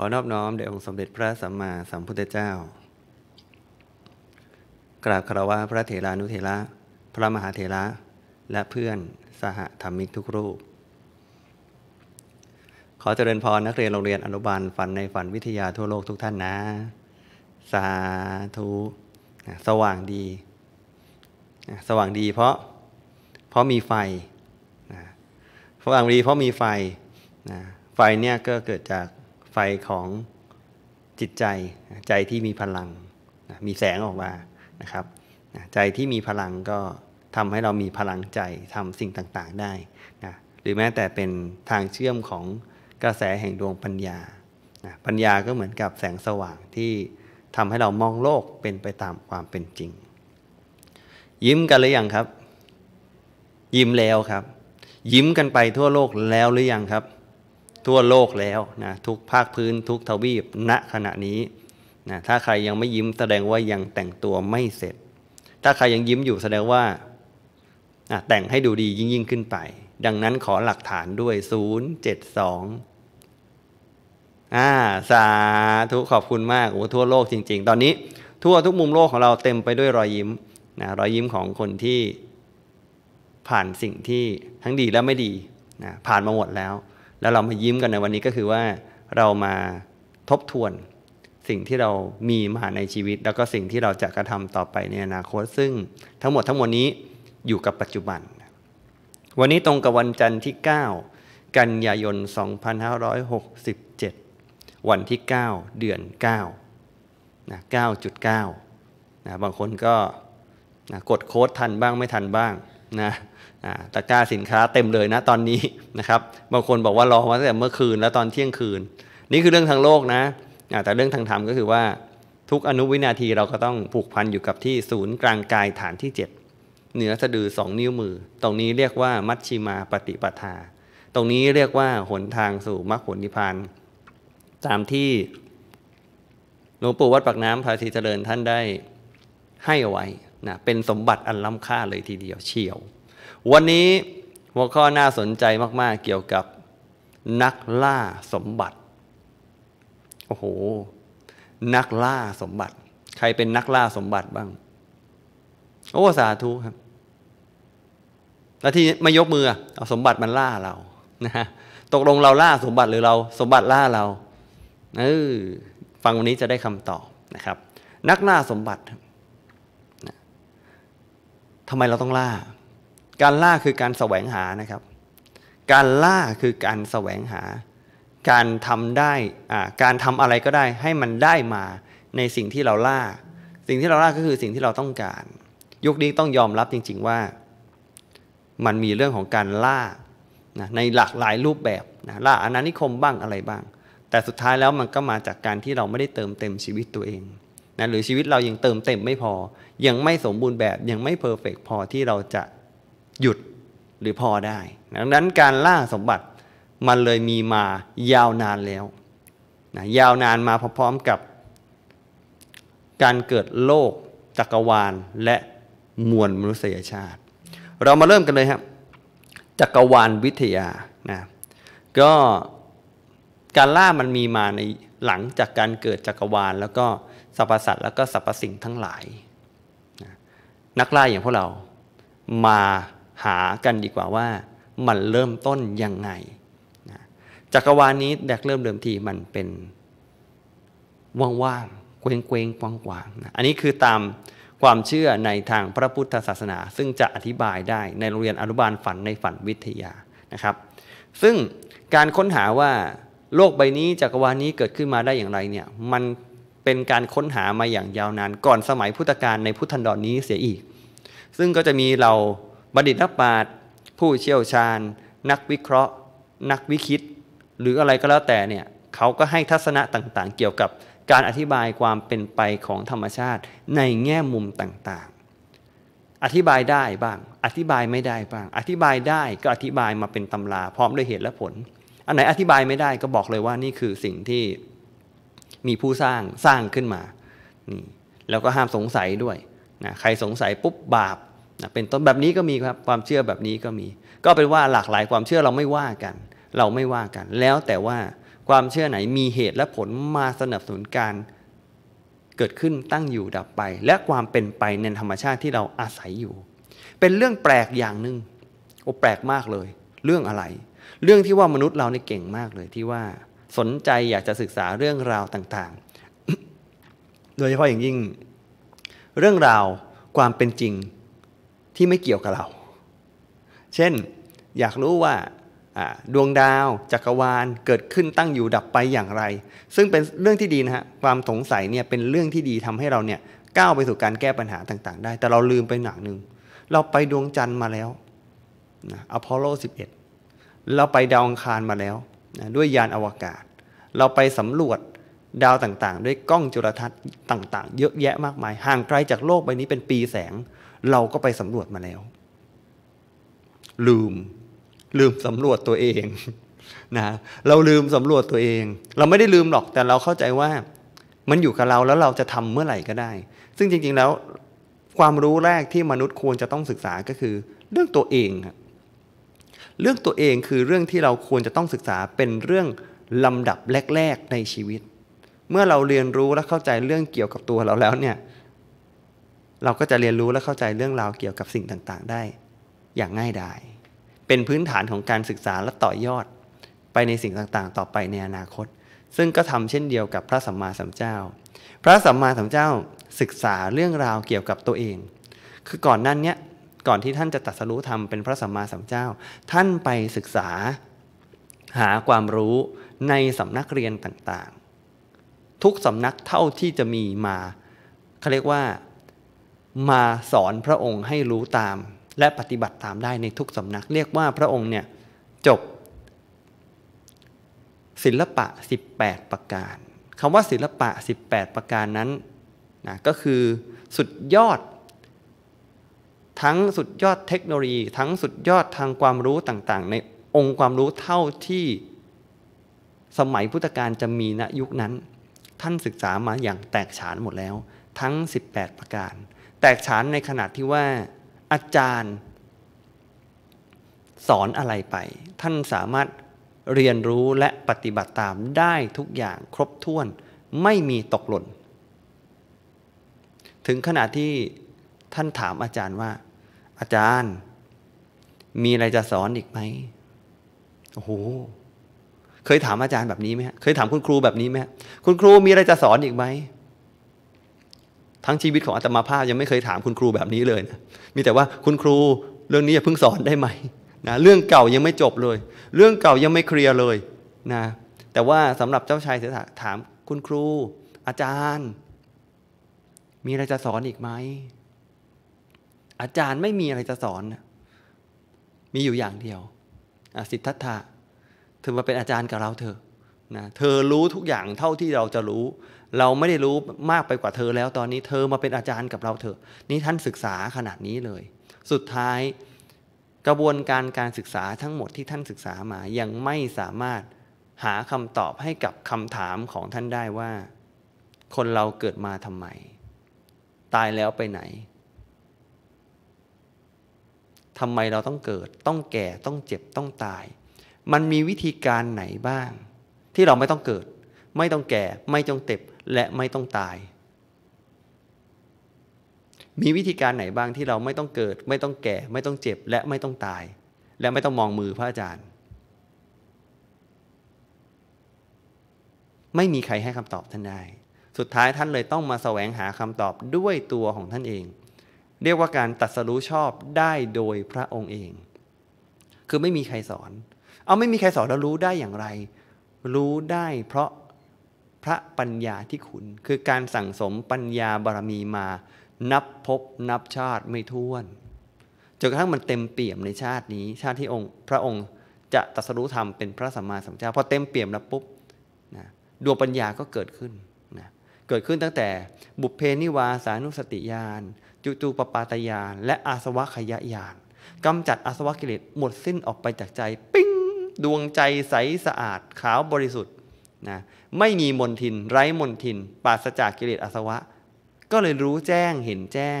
ขอนอบน้อมแด่องค์สมเด็จพระสัมมาสัมพุทธเจ้า กราบคารวะพระเถรานุเถระ พระมหาเถระ และเพื่อนสหธรรมิกทุกรูป ขอเจริญพรนักเรียนโรงเรียนอนุบาลฝันในฝันวิทยาทั่วโลกทุกท่านนะ สาธุสว่างดี สว่างดีเพราะเพราะมีไฟสว่างดีเพราะมีไฟ ไฟเนี่ยก็เกิดจากไฟของจิตใจใจที่มีพลังมีแสงออกมานะครับใจที่มีพลังก็ทำให้เรามีพลังใจทำสิ่งต่างๆได้นะหรือแม้แต่เป็นทางเชื่อมของกระแสแห่งดวงปัญญานะปัญญาก็เหมือนกับแสงสว่างที่ทำให้เรามองโลกเป็นไปตามความเป็นจริง ยิ้มกันหรือยังครับ ยิ้มแล้วครับ ยิ้มกันไปทั่วโลกแล้วหรือยังครับทั่วโลกแล้วนะทุกภาคพื้นทุกทวีปณขณะนี้นะถ้าใครยังไม่ยิ้มแสดงว่ายังแต่งตัวไม่เสร็จ ถ้าใครยังยิ้มอยู่แสดงว่าแต่งให้ดูดียิ่งยิ่งขึ้นไป ดังนั้นขอหลักฐานด้วย 072อ่าสาธุขอบคุณมาก โอ้ ทั่วโลกจริง ๆ ตอนนี้ทั่วทุกมุมโลกของเราเต็มไปด้วยรอยยิ้มนะรอยยิ้มของคนที่ผ่านสิ่งที่ทั้งดีและไม่ดีนะผ่านมาหมดแล้วแล้วเรามายิ้มกันในวันนี้ก็คือว่าเรามาทบทวนสิ่งที่เรามีมาในชีวิต แล้วก็สิ่งที่เราจะกระทำต่อไปในอนาคตซึ่งทั้งหมดทั้งมวลนี้อยู่กับปัจจุบัน วันนี้ตรงกับวันจันทร์ที่ 9 กันยายน 2567 วันที่ 9 เดือน9นะ9.9นะบางคนก็นะกดโค้ดทันบ้างไม่ทันบ้างนะตะกร้าสินค้าเต็มเลยนะตอนนี้นะครับบางคนบอกว่ารอมาตั้งแต่เมื่อคืนแล้วตอนเที่ยงคืน นี่คือเรื่องทางโลกนะแต่เรื่องทางธรรมก็คือว่า ทุกอนุวินาทีเราก็ต้องผูกพันอยู่กับที่ศูนย์กลางกายฐานที่7เหนือสะดือสองนิ้วมือ ตรงนี้เรียกว่ามัชชิมาปฏิปทา ตรงนี้เรียกว่าหนทางสู่มรรคผลนิพพานตามที่หลวงปู่วัดปากน้ำภาษีเจริญท่านได้ให้เอาไว้นะเป็นสมบัติอันล้ำค่าเลยทีเดียวเชียววันนี้หัวข้อน่าสนใจมากๆเกี่ยวกับ นักล่าสมบัติโอ้โหนักล่าสมบัติ ใครเป็นนักล่าสมบัติบ้าง โอ้สาธุครับ แล้วที่ไม่ยกมือเอาสมบัติมันล่าเรานะฮะตกลงเราล่าสมบัติหรือเราสมบัติล่าเราเออฟังวันนี้จะได้คำตอบนะครับ นักล่าสมบัติทำไมเราต้องล่าการล่าคือการแสวงหานะครับ การล่าคือการแสวงหา การทำได้การทำอะไรก็ได้ให้มันได้มาในสิ่งที่เราล่า สิ่งที่เราล่าก็คือสิ่งที่เราต้องการ ยุคนี้ต้องยอมรับจริงๆว่า มันมีเรื่องของการล่านะในหลากหลายรูปแบบนะล่าอนานิคมบ้างอะไรบ้าง แต่สุดท้ายแล้วมันก็มาจากการที่เราไม่ได้เติมเต็มชีวิตตัวเองนะหรือชีวิตเรายังเติมเต็มไม่พอ ยังไม่สมบูรณ์แบบ ยังไม่เพอร์เฟกพอที่เราจะหยุดหรือพอได้ ดังนั้นการล่าสมบัติมันเลยมีมายาวนานแล้วนะยาวนานมาพร้อมๆกับ การเกิดโลกจักรวาลและมวลมนุษยชาติ เรามาเริ่มกันเลยครับจักรวาลวิทยานะก็การล่ามันมีมาในหลังจากการเกิดจักรวาล แล้วก็สรรพสัตว์แล้วก็สรรพสิ่งทั้งหลายนะนักล่าอย่างพวกเรามาหากันดีกว่าว่ามันเริ่มต้นยังไงนะจักรวาลนี้แดกเริ่มเดิมทีมันเป็นว่างๆเกวงเกวงกว้างๆางนะอันนี้คือตามความเชื่อในทางพระพุทธศาสนา ซึ่งจะอธิบายได้ในโรงเรียนอนุบาลฝันในฝันวิทยานะครับ ซึ่งการค้นหาว่าโลกใบนี้จักรวาลนี้เกิดขึ้นมาได้อย่างไรเนี่ยมันเป็นการค้นหามาอย่างยาวนานก่อนสมัยพุทธกาลในพุทธันดรนนี้เสียอีก ซึ่งก็จะมีเราบัณฑิตนักปราชญ์ผู้เชี่ยวชาญ นักวิเคราะห์ นักวิคิด หรืออะไรก็แล้วแต่เนี่ยเขาก็ให้ทัศนะต่างๆ เกี่ยวกับการอธิบายความเป็นไปของธรรมชาติในแง่มุมต่างๆ อธิบายได้บ้างอธิบายไม่ได้บ้าง อธิบายได้ก็อธิบายมาเป็นตำราพร้อมด้วยเหตุและผล อันไหนอธิบายไม่ได้ก็บอกเลยว่านี่คือสิ่งที่มีผู้สร้างสร้างขึ้นมานี่แล้วก็ห้ามสงสัยด้วยนะใครสงสัยปุ๊บบาปนะเป็นต้นแบบนี้ก็มีครับความเชื่อแบบนี้ก็มี ก็เป็นว่าหลากหลายความเชื่อเราไม่ว่ากัน เราไม่ว่ากัน แล้วแต่ว่าความเชื่อไหนมีเหตุและผลมาสนับสนุนการ เกิดขึ้นตั้งอยู่ดับไป และความเป็นไปในธรรมชาติที่เราอาศัยอยู่ เป็นเรื่องแปลกอย่างหนึ่งโอ้แปลกมากเลย เรื่องอะไร เรื่องที่ว่ามนุษย์เราเนี่เก่งมากเลยที่ว่า สนใจอยากจะศึกษาเรื่องราวต่างๆ โดยเฉพาะอย่างยิ่ง เรื่องราวความเป็นจริงที่ไม่เกี่ยวกับเรา เช่น อยากรู้ว่าดวงดาวจักรวาลเกิดขึ้นตั้งอยู่ดับไปอย่างไร ซึ่งเป็นเรื่องที่ดีนะฮะ ความสงสัยเนี่ย เป็นเรื่องที่ดีทำให้เราเนี่ยก้าวไปสู่การแก้ปัญหาต่าง ๆได้ แต่เราลืมไปหนังหนึ่ง เราไปดวงจันทร์มาแล้วนะอพอลโล 11 เราไปดาวอังคารมาแล้วนะด้วยยานอวกาศ เราไปสำรวจดาวต่างๆ ด้วยกล้องจุลทรรศน์ต่าง ๆ เยอะแยะมากมายห่างไกลจากโลกใบนี้เป็นปีแสงเราก็ไปสำรวจมาแล้ว ลืม ลืมสำรวจตัวเองนะเราลืมสำรวจตัวเอง เราไม่ได้ลืมหรอกแต่เราเข้าใจว่า มันอยู่กับเราแล้วเราจะทำเมื่อไหร่ก็ได้ ซึ่งจริงๆแล้ว ความรู้แรกที่มนุษย์ควรจะต้องศึกษาก็คือเรื่องตัวเองครับเรื่องตัวเองคือเรื่องที่เราควรจะต้องศึกษาเป็นเรื่องลำดับแรกๆในชีวิต เมื่อเราเรียนรู้และเข้าใจเรื่องเกี่ยวกับตัวเราแล้วเนี่ยเราก็จะเรียนรู้และเข้าใจเรื่องราวเกี่ยวกับสิ่งต่างๆได้ อย่างง่ายดาย เป็นพื้นฐานของการศึกษาและต่อยอด ไปในสิ่งต่างๆ ต่อไปในอนาคต ซึ่งก็ทำเช่นเดียวกับพระสัมมาสัมพุทธเจ้า พระสัมมาสัมพุทธเจ้าศึกษาเรื่องราวเกี่ยวกับตัวเอง คือก่อนนั้นเนี้ยก่อนที่ท่านจะตัดสรู้ธรรมเป็นพระสัมมาสัมพุทธเจ้า ท่านไปศึกษา หาความรู้ในสำนักเรียนต่างๆ ทุกสำนักเท่าที่จะมีมา เขาเรียกว่ามาสอนพระองค์ให้รู้ตามและปฏิบัติตามได้ในทุกสำนัก เรียกว่าพระองค์เนี่ยจบ ศิลปะ 18 ประการคำว่าศิลปะ 18 ประการนั้นนะก็คือสุดยอด ทั้งสุดยอดเทคโนโลยีทั้งสุดยอดทางความรู้ต่างๆ ในองค์ความรู้เท่าที่สมัยพุทธกาลจะมีณยุคนั้น ท่านศึกษามาอย่างแตกฉานหมดแล้ว ทั้ง 18 ประการแตกฉานในขณะที่ว่าอาจารย์สอนอะไรไป ท่านสามารถเรียนรู้และปฏิบัติตามได้ทุกอย่างครบถ้วนไม่มีตกหล่น ถึงขนาดที่ท่านถามอาจารย์ว่า อาจารย์ มีอะไรจะสอนอีกไหมโอ้โหเคยถามอาจารย์แบบนี้ไหมเคยถามคุณครูแบบนี้ไหมคุณครูมีอะไรจะสอนอีกไหมทั้งชีวิตของอาตมาภาพยังไม่เคยถามคุณครูแบบนี้เลยนะมีแต่ว่าคุณครู เรื่องนี้อย่าเพิ่งสอนได้ไหมนะเรื่องเก่ายังไม่จบเลย เรื่องเก่ายังไม่เคลียร์เลยนะแต่ว่าสำหรับเจ้าชายเสด็จถามคุณครู อาจารย์ มีอะไรจะสอนอีกไหมอาจารย์ไม่มีอะไรจะสอนมีอยู่อย่างเดียวสิทธัตถะเธอมาเป็นอาจารย์กับเราเถอะนะเธอรู้ทุกอย่างเท่าที่เราจะรู้เราไม่ได้รู้มากไปกว่าเธอแล้วตอนนี้เธอมาเป็นอาจารย์กับเราเถอะ นี่ท่านศึกษาขนาดนี้เลย สุดท้ายกระบวนการการศึกษาทั้งหมดที่ท่านศึกษามายังไม่สามารถหาคำตอบให้กับคำถามของท่านได้ว่า คนเราเกิดมาทำไม ตายแล้วไปไหนทำไมเราต้องเกิดต้องแก่ต้องเจ็บต้องตาย มันมีวิธีการไหนบ้างที่เราไม่ต้องเกิดไม่ต้องแก่ไม่ต้องเจ็บ และไม่ต้องตาย มีวิธีการไหนบ้างที่เราไม่ต้องเกิดไม่ต้องแก่ ไม่ต้องเจ็บและไม่ต้องตาย และไม่ต้องมองมือพระอาจารย์ ไม่มีใครให้คำตอบท่านได้ สุดท้ายท่านเลยต้องมาแสวงหาคำตอบด้วยตัวของท่านเอง เรียกว่าการตัดสรู้ชอบได้โดยพระองค์เอง คือไม่มีใครสอน เอาไม่มีใครสอนแล้วรู้ได้อย่างไร รู้ได้เพราะพระปัญญาที่คุณคือการสั่งสมปัญญาบารมีมา นับพบนับชาติไม่ท้วนจนกระทั่งมันเต็มเปี่ยมในชาตินี้ ชาติที่องค์ พระองค์จะตรัสรู้ธรรมเป็นพระสัมมาสัมพุทธเจ้าพอเต็มเปี่ยมแล้วปุ๊บนะดวงปัญญาก็เกิดขึ้นนะเกิดขึ้นตั้งแต่บุพเพนิวาสานุสติญาณจุตูปปาตญาณและอาสวะขยะญาณกำจัดอาสวะกิเลสหมดสิ้นออกไปจากใจปิ้งดวงใจใสสะอาดขาวบริสุทธินะไม่มีมนทิน ไร้มนทินปราศจากกิเลสอาสวะ ก็เลยรู้แจ้งเห็นแจ้ง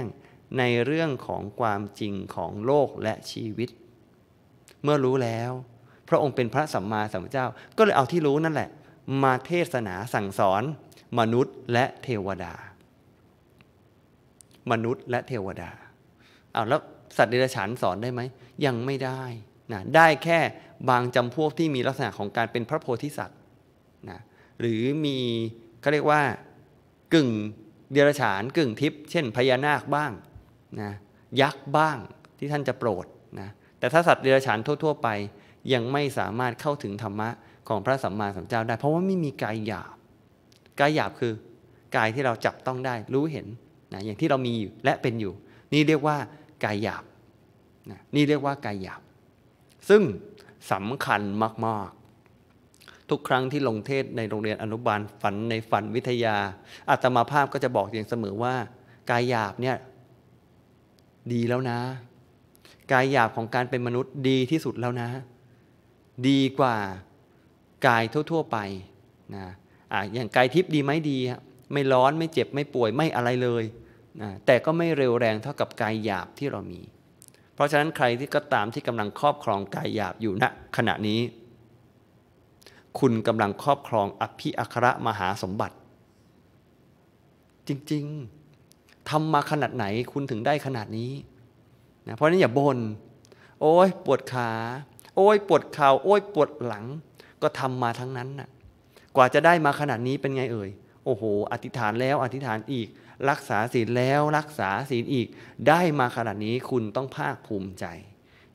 ในเรื่องของความจริงของโลกและชีวิต เมื่อรู้แล้ว พระองค์เป็นพระสัมมาสัมพุทธเจ้า ก็เลยเอาที่รู้นั่นแหละ มาเทศนาสั่งสอนมนุษย์และเทวดา มนุษย์และเทวดาเอาแล้วสัตว์เดรัจฉานสอนได้ไหม ยังไม่ได้นะได้แค่บางจำพวกที่มีลักษณะของการเป็นพระโพธิสัตว์นะหรือมีก็เรียกว่ากึ่งเดรัจฉานกึ่งทิพย์เช่นพญานาคบ้างนะยักษ์บ้างที่ท่านจะโปรดนะแต่ถ้าสัตว์เดรัจฉานทั่วๆไปยังไม่สามารถเข้าถึงธรรมะของพระสัมมาสัมพุทธเจ้าได้ เพราะว่าไม่มีกายหยาบ กายหยาบคือ กายที่เราจับต้องได้รู้เห็นนะอย่างที่เรามีอยู่และเป็นอยู่ นี่เรียกว่ากายหยาบนะนี่เรียกว่ากายหยาบ ซึ่งสำคัญมากทุกครั้งที่ลงเทศในโรงเรียนอนุบาลฝันในฝันวิทยาอาตมาภาพก็จะบอกอย่างเสมอว่า กายหยาบเนี่ย ดีแล้วนะ กายหยาบของการเป็นมนุษย์ดีที่สุดแล้วนะ ดีกว่า กายทั่ว ๆ ไปนะอ่ะอย่างกายทิพย์ดีไหมดีครับไม่ร้อนไม่เจ็บไม่ป่วยไม่อะไรเลยนะแต่ก็ไม่เร็วแรงเท่ากับกายหยาบที่เรามี เพราะฉะนั้นใครที่ก็ตามที่กำลังครอบครองกายหยาบอยู่ณนะขณะนี้คุณกำลังครอบครอง อภิอัครมหาสมบัติ จริงๆทำมาขนาดไหน คุณถึงได้ขนาดนี้นะเพราะนั้นอย่าบน่นโอ้ยปวดขาโอ้ยปวดเขา่าโอ้ยปวดหลัง ก็ทำมาทั้งนั้นนะ่ะ กว่าจะได้มาขนาดนี้เป็นไงเอ่ยโอ้โหอธิษฐานแล้วอธิษฐานอีก รักษาศีลแล้วรักษาศีลอีก ได้มาขนาดนี้คุณต้องภาคภูมิใจ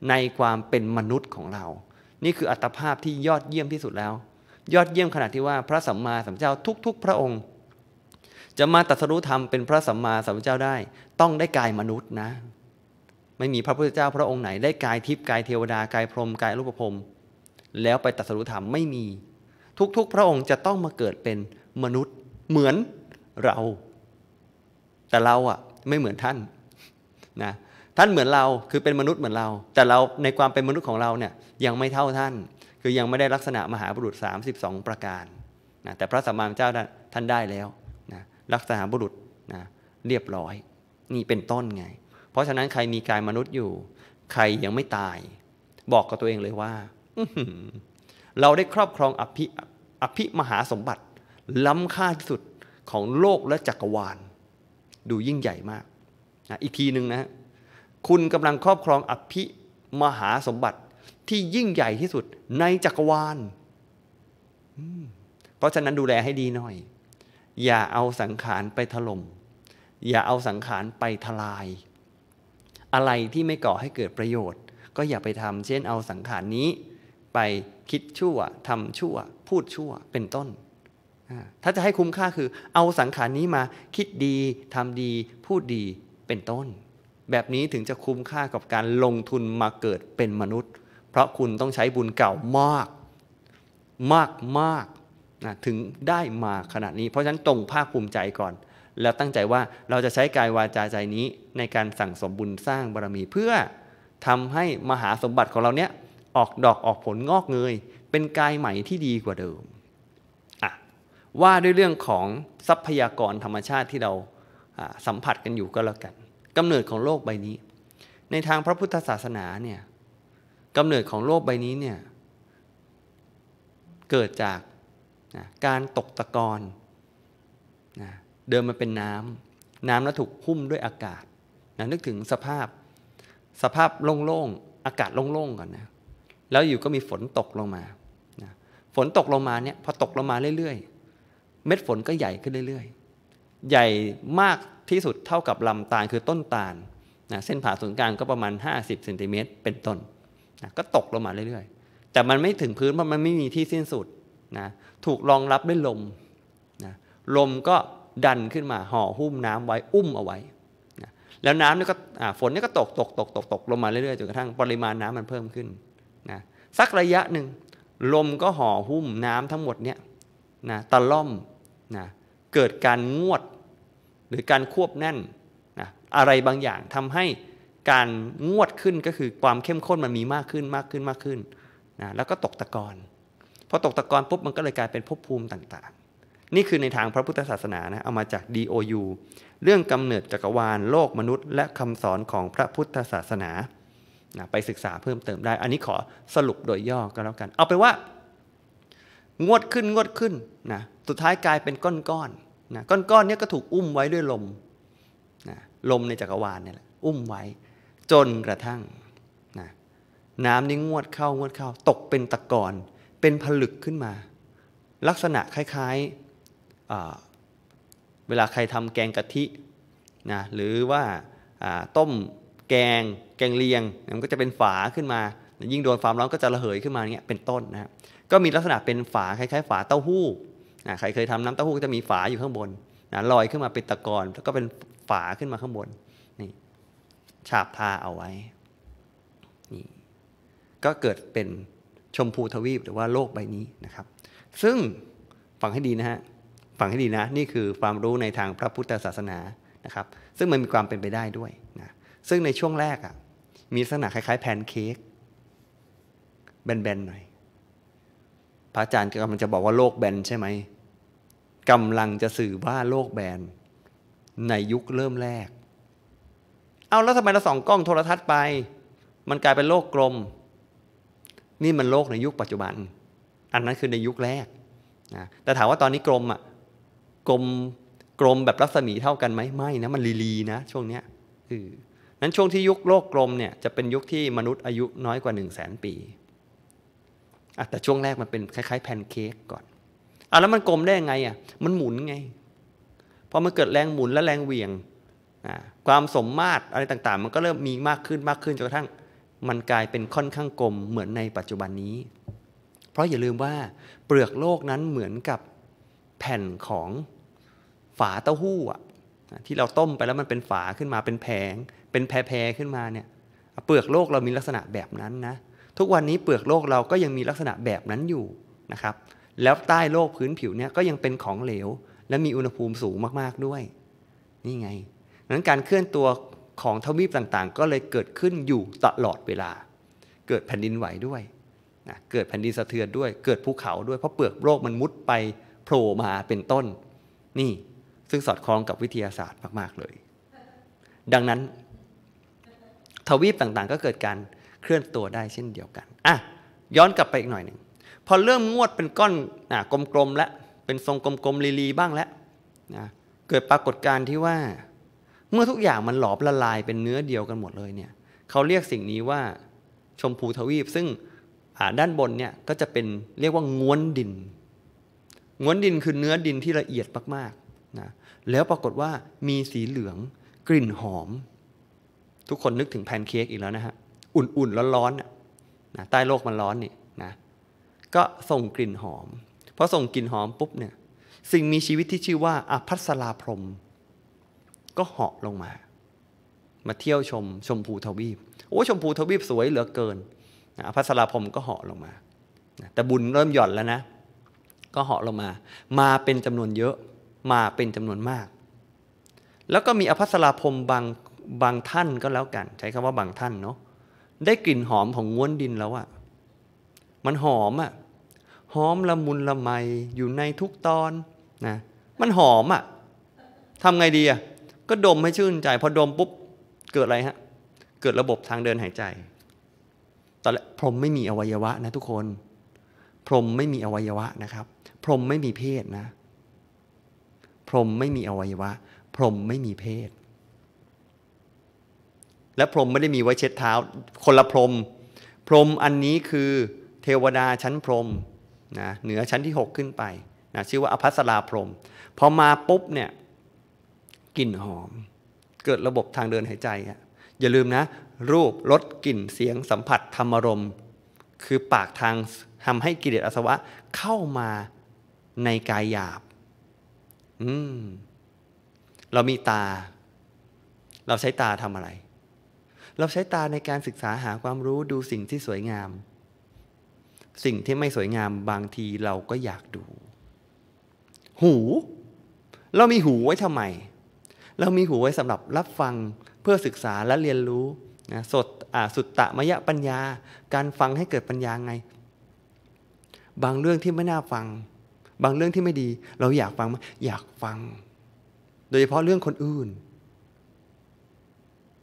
ในความเป็นมนุษย์ของเรา นี่คืออัตภาพที่ยอดเยี่ยมที่สุดแล้วยอดเยี่ยมขนาดที่ว่าพระสัมมาสัมพุทธเจ้าทุก ๆ พระองค์ จะมาตรัสรู้ธรรมเป็นพระสัมมาสัมพุทธเจ้าได้ ต้องได้กายมนุษย์นะ ไม่มีพระพุทธเจ้าพระองค์ไหน ได้กายทิพย์กายเทวดากายพรหมกายรูปพรหมแล้วไปตรัสรู้ธรรมไม่มี ทุก ๆ พระองค์จะต้องมาเกิดเป็นมนุษย์เหมือนเรา แต่เราอะไม่เหมือนท่านนะท่านเหมือนเราคือเป็นมนุษย์เหมือนเรา แต่เราในความเป็นมนุษย์ของเราเนี่ย ยังไม่เท่าท่าน คือยังไม่ได้ลักษณะมหาบุรุษ 32 ประการนะแต่พระสัมมาสัมทเจ้าท่านได้แล้วนะลักษณะบุรุษนะเรียบร้อยนี่เป็นต้นไง เพราะฉะนั้นใครมีกายมนุษย์อยู่ ใครยังไม่ตาย บอกกับตัวเองเลยว่าเราได้ครอบครองอภิอภิมหาสมบัติ ล้ำค่าที่สุดของโลกและจักรวาล ดูยิ่งใหญ่มากนะอีกทีหนึ่งนะคุณกำลังครอบครองอภิมหาสมบัติที่ยิ่งใหญ่ที่สุดในจักรวาลเพราะฉะนั้นดูแลให้ดีหน่อย อย่าเอาสังขารไปถลม่ม อย่าเอาสังขารไปทลาย อะไรที่ไม่ก่อให้เกิดประโยชน์ ก็อย่าไปทำเช่น เอาสังขารนี้ ไปคิดชั่วทำชั่ว พูดชั่ว เป็นต้น ถ้าจะให้คุ้มค่าคือ เอาสังขารนี้มาคิดดีทำดี พูดดี เป็นต้นแบบนี้ถึงจะคุ้มค่ากับการลงทุนมาเกิดเป็นมนุษย์ เพราะคุณต้องใช้บุญเก่ามากมากมากนะถึงได้มาขนาดนี้ เพราะฉะนั้นตรงภาคภูมิใจก่อน แล้วตั้งใจว่าเราจะใช้กายวาจาใจนี้ในการสั่งสมบุญสร้างบารมีเพื่อทำให้มหาสมบัติของเราเนี้ยออกดอกออกผลงอกเงย เป็นกายใหม่ที่ดีกว่าเดิมอ่ะว่าด้วยเรื่องของทรัพยากรธรรมชาติที่เราสัมผัสกันอยู่ก็แล้วกันกำเนิดของโลกใบนี้ ในทางพระพุทธศาสนาเนี่ยกำเนิดของโลกใบนี้เนี่ย เกิดจากนะการตกตะกอนนะเดิมมันเป็นน้ำน้ำแล้วถูกหุ้มด้วยอากาศนะนึกถึงสภาพสภาพโล่งๆอากาศโล่งๆก่อนนะ แล้วอยู่ก็มีฝนตกลงมานะฝนตกลงมาเนี่ย พอตกลงมาเรื่อย ๆ เม็ดฝนก็ใหญ่ขึ้นเรื่อยๆใหญ่มากที่สุดเท่ากับลำตาลคือต้นตาลนะเส้นผ่าศูนย์กลางก็ประมาณ 50เซนติเมตรเป็นต้นนะก็ตกลงมาเรื่อย ๆ แต่มันไม่ถึงพื้นเพราะมันไม่มีที่สิ้นสุดนะถูกรองรับด้วยลมนะลมก็ดันขึ้นมาห่อหุ้มน้ำไว้อุ้มเอาไว้นะแล้วน้ำนี่ก็ฝนนี่ก็ตกตกตกตกตกลงมาเรื่อยๆจนกระทั่งปริมาณน้ำมันเพิ่มขึ้นนะสักระยะหนึ่งลมก็ห่อหุ้มน้ำทั้งหมดเนี่ยนะตะล่อมนะเกิดการงวดรือการควบแน่นนะอะไรบางอย่างทำให้การงวดขึ้นก็คือความเข้มข้นมันมีมากขึ้น มากขึ้นมากขึ้นนะแล้วก็ตกตะกอนพอตกตะกอนปุ๊บมันก็เลยกลายเป็นภพภูมิต่างๆ นี่คือในทางพระพุทธศาสนานะเอามาจาก DOU เรื่องกำเนิดจักรวาลโลกมนุษย์ และคำสอนของพระพุทธศาสนานะไปศึกษาเพิ่มเติมได้ อันนี้ขอสรุปโดยย่อก็แล้วกัน เอาไปว่า งวดขึ้นงวดขึ้นนะสุดท้ายกลายเป็นก้อนๆนะก้อนๆนี้ก็ถูกอุ้มไว้ด้วยลมนะลมในจักรวาลเนี่ยแหละอุ้มไว้จนกระทั่งนะน้ำนี้งวดเข้างวดเข้า ตกเป็นตะกอน เป็นผลึกขึ้นมา ลักษณะคล้ายๆเวลาใครทำแกงกะทินะหรือว่าต้มแกงแกงเลียงมันก็จะเป็นฝาขึ้นมา ยิ่งโดนความร้อนก็จะระเหยขึ้นมาเงี้ยเป็นต้นนะครับก็มีลักษณะเป็นฝาคล้ายๆ ฝาเต้าหู้นะใครเคยทำน้ำเต้าหู้จะมีฝาอยู่ข้างบนนะลอยขึ้นมาเป็นตะกอนแล้วก็เป็นฝาขึ้นมาข้างบน นี่ ฉาบทาเอาไว้นี่ก็เกิดเป็นชมพูทวีปหรือว่าโลกใบนี้นะครับ ซึ่ง ฟังให้ดีนะฮะ ฟังให้ดีนะ นี่คือความรู้ในทางพระพุทธศาสนานะครับ ซึ่งมันมีความเป็นไปได้ด้วยนะซึ่งในช่วงแรกอะ่ะ มีลักษณะคล้ายๆแพนเค้กแบนๆหน่อยพระอาจารย์กำลังจะบอกว่าโลกแบนใช่ไหมกำลังจะสื่อว่าโลกแบนในยุคเริ่มแรก เอาแล้วทำไมเราส่องกล้องโทรทัศน์ไป มันกลายเป็นโลกกลม นี่มันโลกในยุคปัจจุบัน อันนั้นคือในยุคแรกนะ แต่ถามว่าตอนนี้กลมอ่ะกลมกลมแบบรัศมีเท่ากันไหมไม่นะ มันลีลีนะ ช่วงเนี้ยออนั้นช่วงที่ยุคโลกกลมเนี่ยจะเป็นยุคที่มนุษย์อายุน้อยกว่า 1 0 0 0 0แสนปี แต่ช่วงแรกมันเป็นคล้าย ๆแพนเค้กก่อนอะแล้วมันกลมได้ยังไงอ่ะ มันหมุนไง พอมันเกิดแรงหมุนและแรงเหวี่ยง ความสมมาตรอะไรต่างๆ มันก็เริ่มมีมากขึ้นมากขึ้นจนกระทั่งมันกลายเป็นค่อนข้างกลมเหมือนในปัจจุบันนี้ เพราะอย่าลืมว่าเปลือกโลกนั้นเหมือนกับแผ่นของฝาเต้าหู้อะที่เราต้มไปแล้วมันเป็นฝาขึ้นมาเป็นแผง เป็นแพรๆขึ้นมาเนี่ย เปลือกโลกเรามีลักษณะแบบนั้นนะ ทุกวันนี้เปลือกโลกเราก็ยังมีลักษณะแบบนั้นอยู่นะครับแล้วใต้โลกพื้นผิวเนี่ยก็ยังเป็นของเหลว และมีอุณหภูมิสูงมากๆด้วย นี่ไงนั้นการเคลื่อนตัวของทวีปต่าง ๆ ก็เลยเกิดขึ้นอยู่ตลอดเวลา เกิดแผ่นดินไหวด้วยนะเกิดแผ่นดินสะเทือนด้วยเกิดภูเขาด้วยเพราะเปลือกโลกมันมุดไปโผล่มาเป็นต้น นี่ซึ่งสอดคล้องกับวิทยาศาสตร์มากๆเลย ดังนั้น ทวีปต่างๆ ก็เกิดการเคลื่อนตัวได้เช่นเดียวกันอ่ะย้อนกลับไปอีกหน่อยหนึ่งพอเริ่มงวดเป็นก้อนกลมๆแล้วเป็นทรงกลมๆลีๆบ้างแล้วนะเกิดปรากฏการณ์ที่ว่า เมื่อทุกอย่างมันหลอบละลายเป็นเนื้อเดียวกันหมดเลยเนี่ย เขาเรียกสิ่งนี้ว่าชมพูทวีป ซึ่งด้านบนเนี่ยก็จะเป็นเรียกว่าง้วนดินง้วนดินคือเนื้อดินที่ละเอียดมากๆนะแล้วปรากฏว่ามีสีเหลืองกลิ่นหอม ทุกคนนึกถึงแพนเค้กอีกแล้วนะฮะอุ่นๆร้อนๆนะใต้โลกมันร้อนนี่นะก็ส่งกลิ่นหอมพอส่งกลิ่นหอมปุ๊บเนี่ยสิ่งมีชีวิตที่ชื่อว่า อภัสราพรม ก็เหาะลงมา มาเที่ยวชม ชมพูทวีปโอ้ชมพูทวีปสวยเหลือเกินอภัสราพรมก็เหาะลงมาแต่บุญเริ่มหย่อนแล้วนะ ก็เหาะลงมา มาเป็นจำนวนเยอะมาเป็นจำนวนมาก แล้วก็มีอภัสราพรมบางบางท่านก็แล้วกัน ใช้คำว่าบางท่านเนาะได้กลิ่นหอมของง้วนดินแล้วอะมันหอมอ่ะหอมละมุนละไมอยู่ในทุกตอนนะมันหอมอะ่ะทำไงดีอะ่ะ ก็ดมให้ชื่นใจพอดมปุ๊บ เกิดอะไรฮะเกิดระบบทางเดินหายใจตอนแรกพรมไม่มีอวัยวะนะทุกคน พรมไม่มีอวัยวะนะครับ พรมไม่มีเพศนะ พรมไม่มีอวัยวะ พรมไม่มีเพศ และพรมไม่ได้มีไว้เช็ดเท้า คนละพรมพรมอันนี้คือเทวดาชั้นพรมนะเหนือชั้นที่ 6 ขึ้นไปนะชื่อว่าอภัสราพรมพอมาปุ๊บเนี่ย กลิ่นหอม เกิดระบบทางเดินหายใจอะอย่าลืมนะ รูปรสกลิ่นเสียงสัมผัสธรรมรม คือปากทางทำให้กิเลสอาสวะเข้ามาในกายหยาบ อืม เรามีตา เราใช้ตาทำอะไร เราใช้ตาในการศึกษาหาความรู้ดูสิ่งที่สวยงามสิ่งที่ไม่สวยงามบางทีเราก็อยากดู หู เรามีหูไว้ทำไม เรามีหูไว้สำหรับรับฟังเพื่อศึกษาและเรียนรู้นะสดสุตตะมยะปัญญาการฟังให้เกิดปัญญาไง บางเรื่องที่ไม่น่าฟัง บางเรื่องที่ไม่ดีเราอยากฟังอยากฟัง โดยเฉพาะเรื่องคนอื่น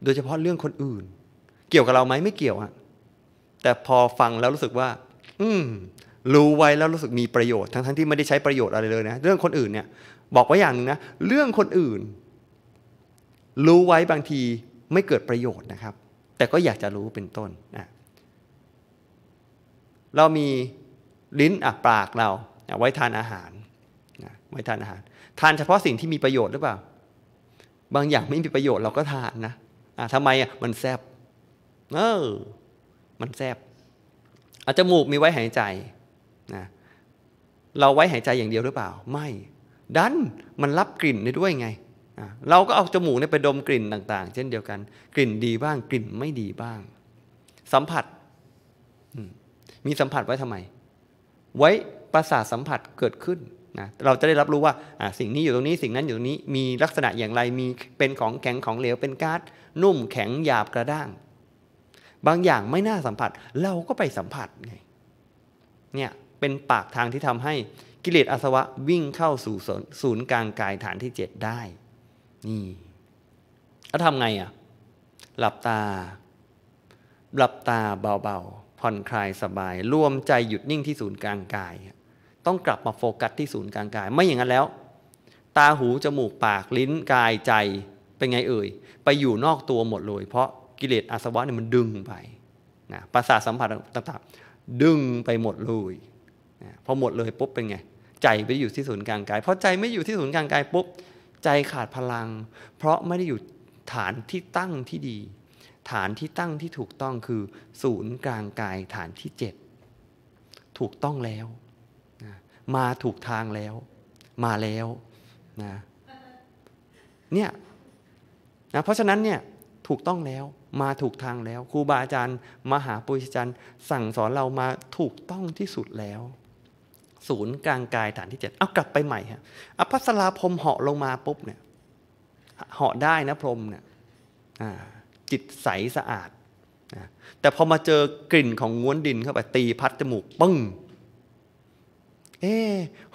โดยเฉพาะเรื่องคนอื่น เกี่ยวกับเราไหมไม่เกี่ยวอะแต่พอฟังแล้วรู้สึกว่าอืมรู้ไว้แล้วรู้สึกมีประโยชน์ทั้งๆทที่ไม่ได้ใช้ประโยชน์อะไรเลยนะเรื่องคนอื่นเนี่ย บอกไว้อย่างนึงนะ เรื่องคนอื่น รู้ไว้บางทีไม่เกิดประโยชน์นะครับ แต่ก็อยากจะรู้เป็นต้นนะเรามีลิ้นอ่ะปากเรา ไว้ทานอาหารนะไว้ทานอาหาร ทานเฉพาะสิ่งที่มีประโยชน์หรือเปล่า บางอย่างไม่มีประโยชน์เราก็ทานนะอ่ะทำไมอ่ะมันแซบเออ มันแซบอาจจมูกมีไว้หายใจนะเราไว้หายใจอย่างเดียวหรือเปล่าไม่ดันมันรับกลิ่นได้ด้วยไงเราก็เอาจมูกไปดมกลิ่นต่าง ๆ เช่นเดียวกัน กลิ่นดีบ้าง กลิ่นไม่ดีบ้าง สัมผัสมีสัมผัสไว้ทำไม ไว้ประสาทสัมผัสเกิดขึ้นนะเราจะได้รับรู้ว่าสิ่งนี้อยู่ตรงนี้สิ่งนั้นอยู่ตรงนี้มีลักษณะอย่างไรมีเป็นของแข็งของเหลวเป็นก๊าซนุ่มแข็งหยาบกระด้างบางอย่างไม่น่าสัมผัสเราก็ไปสัมผัสไงเนี่ยเป็นปากทางที่ทำให้ กิเลสอาสวะวิ่งเข้าสู่ศูนย์กลางกายฐานที่เจ็ดได้ นี่แล้วทำไงอะ่ะหลับตา หลับตาเบาๆผ่อนคลายสบาย รวมใจหยุดนิ่งที่ศูนย์กลางกาย ต้องกลับมาโฟกัสที่ศูนย์กลางกาย ไม่อย่างนั้นแล้ว ตาหูจมูกปากลิ้น กายใจเป็นไงเอ่ยไปอยู่นอกตัวหมดเลยเพราะกิเลสอาสวะเนี่ยมันดึงไปนะประสาทสัมผัสต่างๆดึงไปหมดเลยนะพอหมดเลยปุ๊บเป็นไง ใจไปอยู่ที่ศูนย์กลางกาย เพราะใจไม่อยู่ที่ศูนย์กลางกายปุ๊บใจขาดพลัง เพราะไม่ได้อยู่ฐานที่ตั้งที่ดี ฐานที่ตั้งที่ถูกต้องคือศูนย์กลางกายฐานที่7ถูกต้องแล้วนะมาถูกทางแล้ว มาแล้วนะเนี่ยนะเพราะฉะนั้นเนี่ยถูกต้องแล้วมาถูกทางแล้ว ครูบาอาจารย์ มหาปุริจันทร์สั่งสอนเรามาถูกต้องที่สุดแล้ว ศูนย์กลางกายฐานที่เจ็ดเอากลับไปใหม่ครับอภัสราพรมเหาะลงมาปุ๊บเนี่ยเหาะได้นะพรมเนี่ยจิตใสสะอาด แต่พอมาเจอกลิ่นของง้วนดินเข้าไป ตีพัดจมูกปึ้ง เอ๊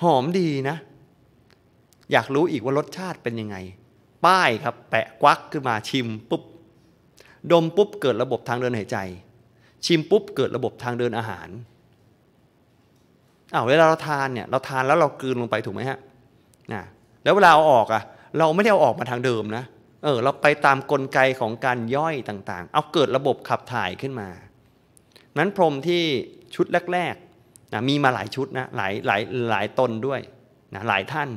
หอมดีนะ อยากรู้อีกว่ารสชาติเป็นยังไง ป้ายครับ แปะควักขึ้นมาชิมปุ๊บดมปุ๊บ เกิดระบบทางเดินหายใจ ชิมปุ๊บเกิดระบบทางเดินอาหาร อ้าว เวลาเราทานเนี่ย เราทานแล้วเรากลืนลงไปถูกไหมฮะ นะ แล้วเวลาเอาออกอะเราไม่ได้เอาออกมาทางเดิมนะ เออ เราไปตามกลไกของการย่อยต่าง ๆ เอาเกิดระบบขับถ่ายขึ้นมา นั้นพรมที่ชุดแรกๆนะ มีมาหลายชุดนะ หลายหลายหลายตนด้วยนะหลายท่าน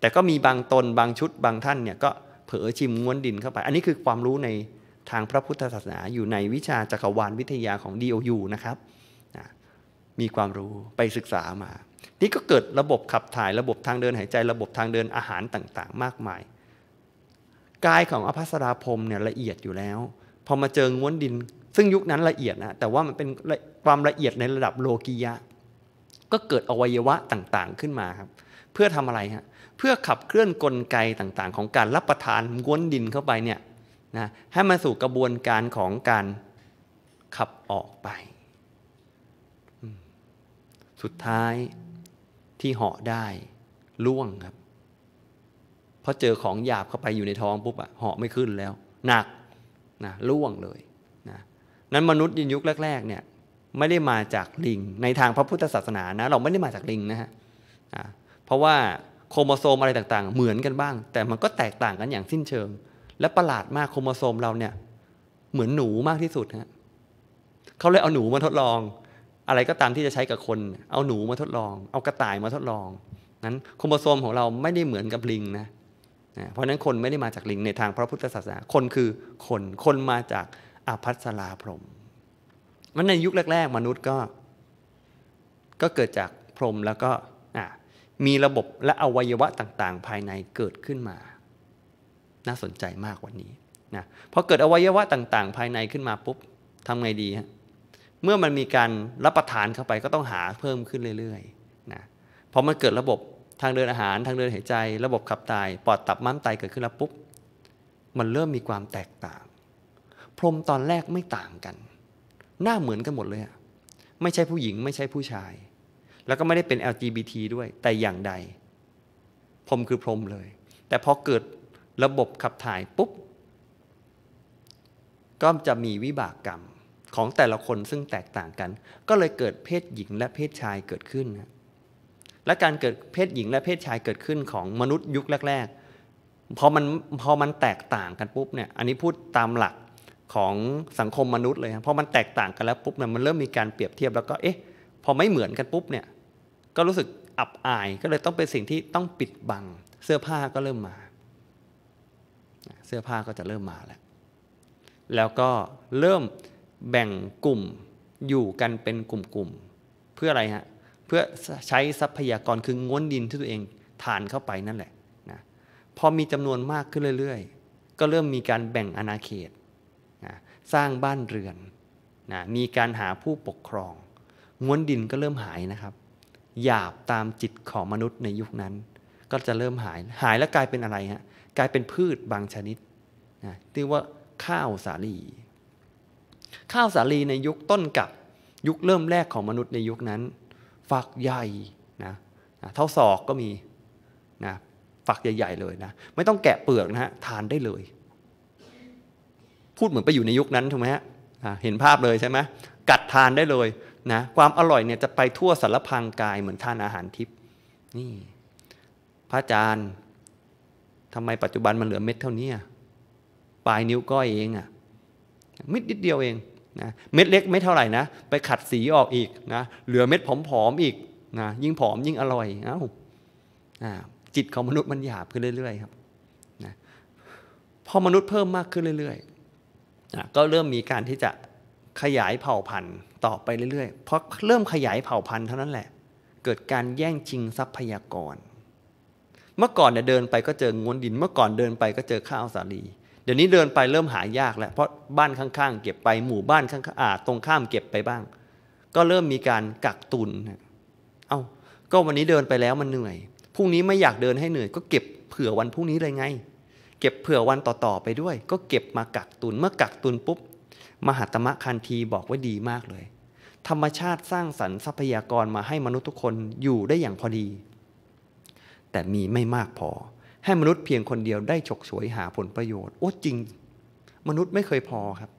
แต่ก็มีบางตนบางชุด บางท่านเนี่ยก็เผลอชิมง้วนดินเข้าไป อันนี้คือความรู้ในทางพระพุทธศาสนาอยู่ในวิชาจักรวาลวิทยาของ DOU นะครับนะมีความรู้ไปศึกษามา นี่ก็เกิดระบบขับถ่ายระบบทางเดินหายใจ ระบบทางเดินอาหารต่างๆ มากมาย กายของอภัสราพรมเนี่ยละเอียดอยู่แล้ว พอมาเจอง้วนดิน ซึ่งยุคนั้นละเอียดนะแต่ว่ามันเป็นความละเอียดในระดับโลกียะ ก็เกิดอวัยวะต่างๆขึ้นมาครับเพื่อทำอะไรฮะเพื่อขับเคลื่อนกลไกต่างๆ ของการรับประทานง้วนดินเข้าไปเนี่ยนะให้มาสู่กระบวนการของการขับออกไป สุดท้ายที่เหาะได้ ล่วงครับพราะเจอของหยาบเข้าไปอยู่ในท้องปุ๊บอะเหาะไม่ขึ้นแล้ว หนักนะล่วงเลยนะนั้นมนุษย์นยุคแรกๆเนี่ยไม่ได้มาจากลิงในทางพระพุทธศาสนานะเราไม่ได้มาจากลิงนะฮะเพราะว่าโครโมโซมอะไรต่างๆ เหมือนกันบ้าง แต่มันก็แตกต่างกันอย่างสิ้นเชิงและประหลาดมากโครโมโซมเราเนี่ยเหมือนหนูมากที่สุดฮะเขาเลยเอาหนูมาทดลอง อะไรก็ตามที่จะใช้กับคน เอาหนูมาทดลอง เอากระต่ายมาทดลองนั้นโครโมโซมของเราไม่ได้เหมือนกับลิงนะเพราะนั้นคนไม่ได้มาจากลิงในทางพระพุทธศาสนาคนคือ คนคนมาจากอภัสราพรมมันในยุคแรกๆ มนุษย์ก็ ก็เกิดจากพรมแล้วก็มีระบบและอวัยวะต่าง ๆ ภายในเกิดขึ้นมาน่าสนใจมากวันนี้นะพอเกิดอวัยวะต่างๆ ภายในขึ้นมาปุ๊บทำไงดีฮะเมื่อมันมีการรับประทานเข้าไปก็ต้องหาเพิ่มขึ้นเรื่อยๆนะพอมันเกิดระบบทางเดินอาหาร ทางเดินหายใจ ระบบขับถ่ายปอดตับม้ามไตเกิดขึ้นแล้วปุ๊บมันเริ่มมีความแตกต่าง พรมตอนแรกไม่ต่างกันหน้าเหมือนกันหมดเลย ไม่ใช่ผู้หญิงไม่ใช่ผู้ชาย แล้วก็ไม่ได้เป็น LGBT ด้วยแต่อย่างใด พรมคือพรมเลย แต่พอเกิดระบบขับถ่ายปุ๊บ ก็จะมีวิบากกรรมของแต่ละคนซึ่งแตกต่างกัน ก็เลยเกิดเพศหญิงและเพศชายเกิดขึ้นและการเกิดเพศหญิงและเพศชายเกิดขึ้นของมนุษย์ยุคแรก ๆพอมันพอมันแตกต่างกันปุ๊บเนี่ยอันนี้พูดตามหลักของสังคมมนุษย์เลยครับพอมันแตกต่างกันแล้วปุ๊บเนี่ยมันเริ่มมีการเปรียบเทียบแล้วก็เอ๊ะพอไม่เหมือนกันปุ๊บเนี่ยก็รู้สึกอับอายก็เลยต้องเป็นสิ่งที่ต้องปิดบังเสื้อผ้าก็เริ่มมาสื้อผ้าก็จะเริ่มมาแล้ว แล้วก็เริ่มแบ่งกลุ่มอยู่กันเป็นกลุ่มๆ เพื่ออะไรฮะ เพื่อใช้ทรัพยากรคือง้วนดินที่ตัวเองทานเข้าไปนั่นแหละนะ พอมีจำนวนมากขึ้นเรื่อยๆ ก็เริ่มมีการแบ่งอาณาเขตนะสร้างบ้านเรือนนะมีการหาผู้ปกครองง้วนดินก็เริ่มหายนะครับหยาบตามจิตของ มนุษย์ในยุคนั้น ก็จะเริ่มหายหายแล้วกลายเป็นอะไรฮะกลายเป็นพืชบางชนิดนะที่ว่าข้าวสาลี ข้าวสาลีในยุคต้นกับยุคเริ่มแรกของมนุษย์ในยุคนั้น ฝักใหญ่นะเท่าศอกก็มีนะฝักใหญ่ๆเลยนะไม่ต้องแกะเปลือกนะฮะทานได้เลย พูดเหมือนไปอยู่ในยุคนั้นถูกไหมฮะเห็นภาพเลยใช่ไหมกัดทานได้เลยนะความอร่อยเนี่ยจะไปทั่วสารพังกายเหมือนทานอาหารทิพย์ นี่ พระอาจารย์ทำไมปัจจุบันมันเหลือเม็ดเท่านี้ ปลายนิ้วก้อยเองอะเม็ดนิดเดียวเองนะ เม็ดเล็กไม่เท่าไหร่นะ ไปขัดสีออกอีกนะ เหลือเม็ดผอมๆอีกนะ ยิ่งผอมยิ่งอร่อย เอา้าจิตของมนุษย์มันหยาบขึ้นเรื่อย ๆ ครับนะพอมนุษย์เพิ่มมากขึ้นเรื่อยๆนะก็เริ่มมีการที่จะขยายเผ่าพันธุ์ต่อไปเรื่อยๆเพราะเริ่มขยายเผ่าพันธุ์เท่านั้นแหละ เกิดการแย่งชิงทรัพยากรเมื่อก่อนเนี่ยเดินไปก็เจอง้วนดินเมื่อก่อนเดินไปก็เจอข้าวสาลี เดี๋ยวนี้เดินไปเริ่มหายากแล้วเพราะบ้านข้างๆเก็บไปหมู่บ้านข้างอ่า ตรงข้ามเก็บไปบ้าง ก็เริ่มมีการกักตุนเอา้าก็วันนี้เดินไปแล้วมันเหนื่อยพรุ่งนี้ไม่อยากเดินให้เหนื่อย ก็เก็บเผื่อวันพรุ่งนี้เลยไง เก็บเผื่อวันต่อๆไปด้วย ก็เก็บมากักตุนเมื่อกักตุนปุ๊บ มหาตมะคันธีบอกไว้ดีมากเลย ธรรมชาติสร้างสรรค์ทรัพยากรมาให้มนุษย์ทุกคนอยู่ได้อย่างพอดีแต่มีไม่มากพอให้มนุษย์เพียงคนเดียวได้ฉกฉวยหาผลประโยชน์ โอ้จริง มนุษย์ไม่เคยพอครับ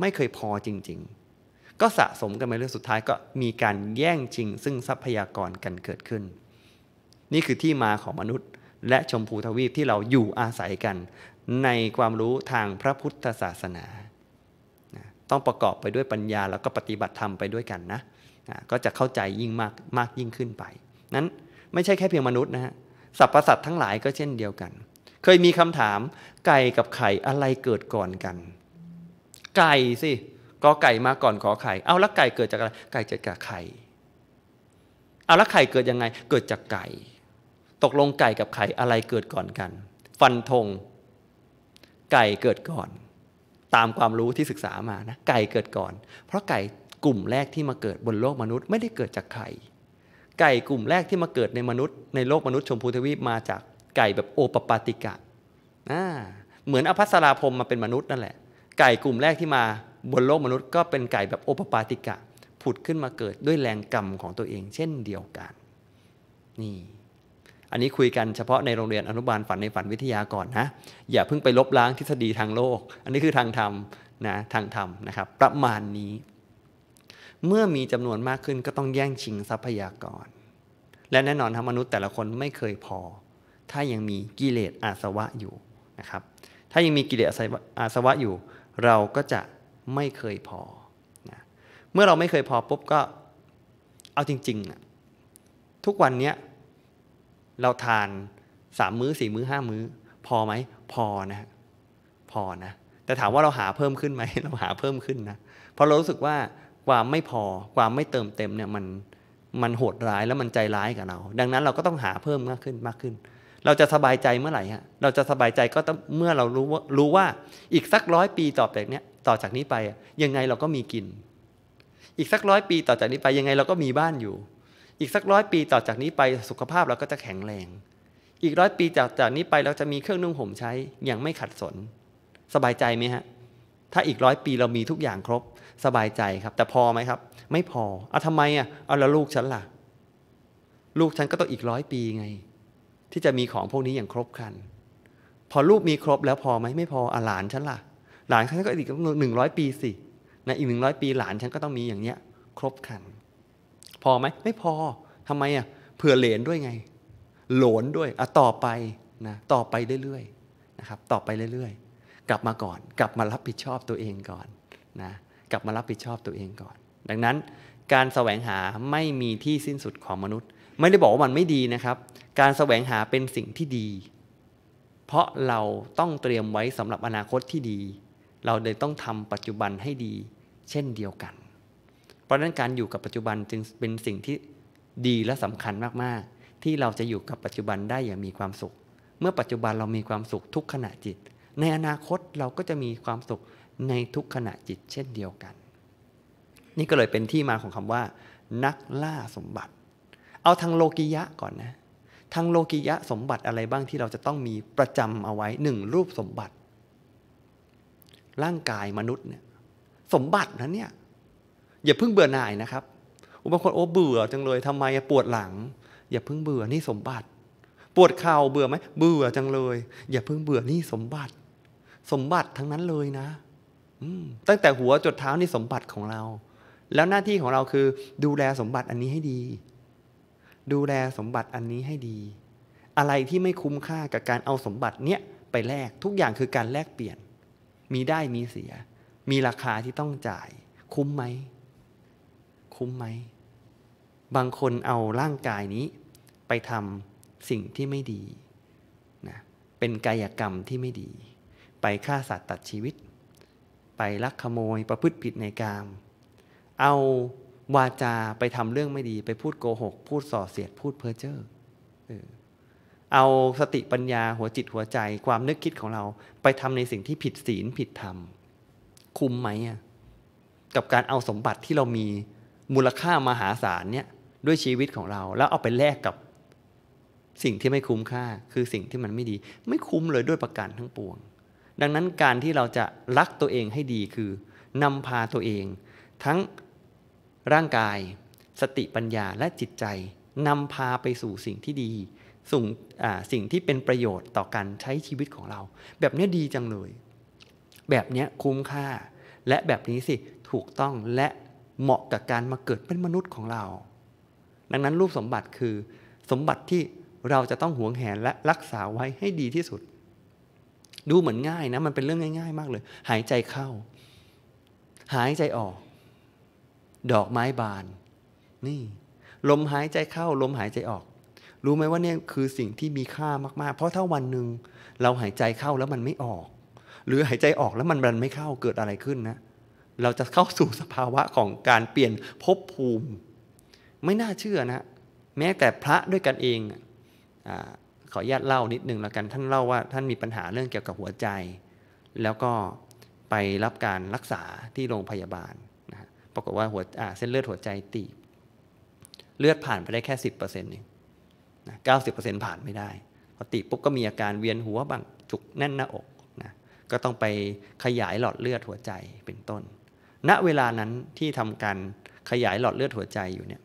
ไม่เคยพอจริง ๆ ก็สะสมกันมาเรื่อยสุดท้ายก็มีการแย่งชิง ซึ่งทรัพยากรกันเกิดขึ้น นี่คือที่มาของมนุษย์ และชมพูทวีปที่เราอยู่อาศัยกันในความรู้ทางพระพุทธศาสนา ต้องประกอบไปด้วยปัญญาแล้วก็ปฏิบัติธรรมไปด้วยกันนะ ก็จะเข้าใจยิ่งมากมากยิ่งขึ้นไปนั้นไม่ใช่แค่เพียงมนุษย์นะฮะสรรพสัตว์ทั้งหลายก็เช่นเดียวกัน เคยมีคำถาม ไก่กับไข่อะไรเกิดก่อนกัน ไก่สิกอไก่มาก่อนขอไข่เอาแล้วไก่เกิดจากอะไรไก่เกิดจากไข่เอาละไข่เกิดยังไงเกิดจากไก่ ตกลงไก่กับไข่อะไรเกิดก่อนกัน ฟันธงไก่เกิดก่อน ตามความรู้ที่ศึกษามานะ ไก่เกิดก่อน เพราะไก่กลุ่มแรกที่มาเกิดบนโลกมนุษย์ไม่ได้เกิดจากไข่ไก่ กลุ่มแรกที่มาเกิดในมนุษย์ในโลกมนุษย์ชมพูทวีปมาจากไก่แบบโอปปาติกะเหมือนอภัสราพรมมาเป็นมนุษย์นั่นแหละไก่กลุ่มแรกที่มาบนโลกมนุษย์ ก็เป็นไก่แบบโอปปาติกะผุดขึ้นมาเกิดด้วยแรงกรรมของตัวเองเช่นเดียวกันนี่ อันนี้คุยกันเฉพาะในโรงเรียนอนุบาลฝันในฝันวิทยาก่อนนะอย่าเพิ่งไปลบล้างทฤษฎีทางโลก อันนี้คือทางธรรมนะทางธรรมนะครับประมาณนี้เมื่อมีจำนวนมากขึ้นก็ต้องแย่งชิงทรัพยากร และแน่นอนทำมนุษย์แต่ละคนไม่เคยพอ ถ้ายังมีกิเลสอาสวะอยู่นะครับ ถ้ายังมีกิเลสอาสวะอยู่ เราก็จะไม่เคยพอนะเมื่อเราไม่เคยพอปุ๊บก็ เอาจริงๆนะทุกวันเนี้ยเราทานสามมื้อสี่มื้อห้ามื้อ พอไหม พอนะพอนะ แต่ถามว่าเราหาเพิ่มขึ้นไหม เราหาเพิ่มขึ้นนะ เพราะเรารู้สึกว่าความไม่พอความไม่เติมเต็มเนี่ย มันมันโหดร้ายแล้วมันใจร้ายกับเรา ดังนั้นเราก็ต้องหาเพิ่มมากขึ้นมากขึ้น เราจะสบายใจเมื่อไหร่ฮะเราจะสบายใจก็เมื่อเรารู้ว่ารู้ว่าอีกสักร้อยปีต่อจากเนี้ยต่อจากนี้ไปยังไงเราก็มีกิน อีกสักร้อยปีต่อจากนี้ไปยังไงเราก็มีบ้านอยู่ อีกสักร้อยปีต่อจากนี้ไปสุขภาพเราก็จะแข็งแรง อีกร้อยปีจากจากนี้ไปเราจะมีเครื่องนุ่งห่มใช้อย่างไม่ขัดสน สบายใจไหมฮะถ้าอีกร้อยปีเรามีทุกอย่างครบสบายใจครับแต่พอไหมครับ ไม่พอเอาทำไมอ่ะเอาแล้วลูกฉันล่ะ ลูกฉันก็ต้องอีกร้อยปีไง ที่จะมีของพวกนี้อย่างครบครัน พอลูกมีครบแล้วพอไหมไม่พออาหลานฉันล่ะ หลานฉันก็อีกหนึ่งร้อยปีสินะ อีกหนึ่งร้อยปีหลานฉันก็ต้องมีอย่างเนี้ย ครบครัน พอไหมไม่พอทำไมอ่ะเผื่อเหรนด้วยไง หลนด้วยอ่ะต่อไปนะต่อไปเรื่อยๆ นะครับ ต่อไปเรื่อยๆกลับมาก่อนกลับมารับผิดชอบตัวเองก่อนนะกลับมารับผิดชอบตัวเองก่อน ดังนั้น การแสวงหาไม่มีที่สิ้นสุดของมนุษย์ ไม่ได้บอกว่ามันไม่ดีนะครับ การแสวงหาเป็นสิ่งที่ดี เพราะเราต้องเตรียมไว้สำหรับอนาคตที่ดี เราเลยต้องทำปัจจุบันให้ดีเช่นเดียวกัน เพราะนั้นการอยู่กับปัจจุบันจึงเป็นสิ่งที่ดีและสำคัญมาก ๆ ที่เราจะอยู่กับปัจจุบันได้อย่างมีความสุข เมื่อปัจจุบันเรามีความสุขทุกขณะจิต ในอนาคตเราก็จะมีความสุขในทุกขณะจิตเช่นเดียวกัน นี่ก็เลยเป็นที่มาของคำว่า นักล่าสมบัติ เอาทางโลกิยะก่อนนะ ทางโลกิยะสมบัติอะไรบ้างที่เราจะต้องมีประจำเอาไว้หนึ่งรูปสมบัติ ร่างกายมนุษย์เนี่ย สมบัตินั้นเนี่ยอย่าเพิ่งเบื่อหน่ายนะครับบางคนโอ้เบื่อจังเลย ทำไมปวดหลัง อย่าเพิ่งเบื่อนี่สมบัติ ปวดเข่าเบื่อไหมเบื่อจังเลย อย่าเพิ่งเบื่อนี่สมบัติ สมบัติทั้งนั้นเลยนะตั้งแต่หัวจดเท้านี่สมบัติของเรา แล้วหน้าที่ของเราคือดูแลสมบัติอันนี้ให้ดี ดูแลสมบัติอันนี้ให้ดี อะไรที่ไม่คุ้มค่ากับการเอาสมบัติเนี้ยไปแลกทุกอย่างคือการแลกเปลี่ยน มีได้มีเสีย มีราคาที่ต้องจ่าย คุ้มไหมคุ้มไหมบางคนเอาร่างกายนี้ ไปทำสิ่งที่ไม่ดีนะเป็นกายกรรมที่ไม่ดี ไปฆ่าสัตว์ตัดชีวิตไปลักขโมยประพฤติ ผิดในกาม เอาวาจาไปทำเรื่องไม่ดีไปพูดโกหก พูดส่อเสียดพูดเพ้อเจ้อ เอาสติปัญญาหัวจิตหัวใจความนึกคิดของเรา ไปทำในสิ่งที่ผิดศีล ผิดธรรม คุ้มไหมกับการเอาสมบัติที่เรามีมูลค่ามหาศาลเนี่ย ด้วยชีวิตของเรา แล้วเอาไปแลกกับสิ่งที่ไม่คุ้มค่า คือสิ่งที่มันไม่ดี ไม่คุ้มเลยด้วยประการทั้งปวงดังนั้นการที่เราจะรักตัวเองให้ดีคือนำพาตัวเอง ทั้งร่างกาย สติปัญญาและจิตใจนำพาไปสู่สิ่งที่ดีส่งสิ่งที่เป็นประโยชน์ต่อการใช้ชีวิตของเรา แบบนี้ดีจังเลยแบบนี้คุ้มค่าและแบบนี้สิถูกต้องและเหมาะกับการมาเกิดเป็นมนุษย์ของเรา ดังนั้นรูปสมบัติคือสมบัติที่เราจะต้องหวงแหนและรักษาไว้ให้ดีที่สุดดูเหมือนง่ายนะมันเป็นเรื่องง่าย ๆมากเลย หายใจเข้า หายใจออก ดอกไม้บาน นี่ ลมหายใจเข้า ลมหายใจออก รู้ไหมว่าเนี่ยคือสิ่งที่มีค่ามากๆ เพราะถ้าวันหนึ่งเราหายใจเข้าแล้วมันไม่ออก หรือหายใจออกแล้วมันรันไม่เข้าเกิดอะไรขึ้นนะเราจะเข้าสู่สภาวะของการเปลี่ยนภพภูมิ ไม่น่าเชื่อนะ แม้แต่พระด้วยกันเองขออนุญาตเล่านิดนึงแล้วกัน ท่านเล่าว่าท่านมีปัญหาเรื่องเกี่ยวกับหัวใจ แล้วก็ไปรับการรักษาที่โรงพยาบาลนะปรากฏว่าหัวเส้นเลือดหัวใจตีบ เลือดผ่านไปได้แค่สิบเปอร์์เเซ็นตองเเเก้าสิบปอร์ซ็นต์ผ่านไม่ได้พอตีปุ๊บก็มีอาการเวียนหัวบ้างจุกแน่นหน้าอกนะก็ต้องไปขยายหลอดเลือดหัวใจเป็นต้น ณเวลานั้นที่ทำการขยายหลอดเลือดหัวใจอยู่เนี่ย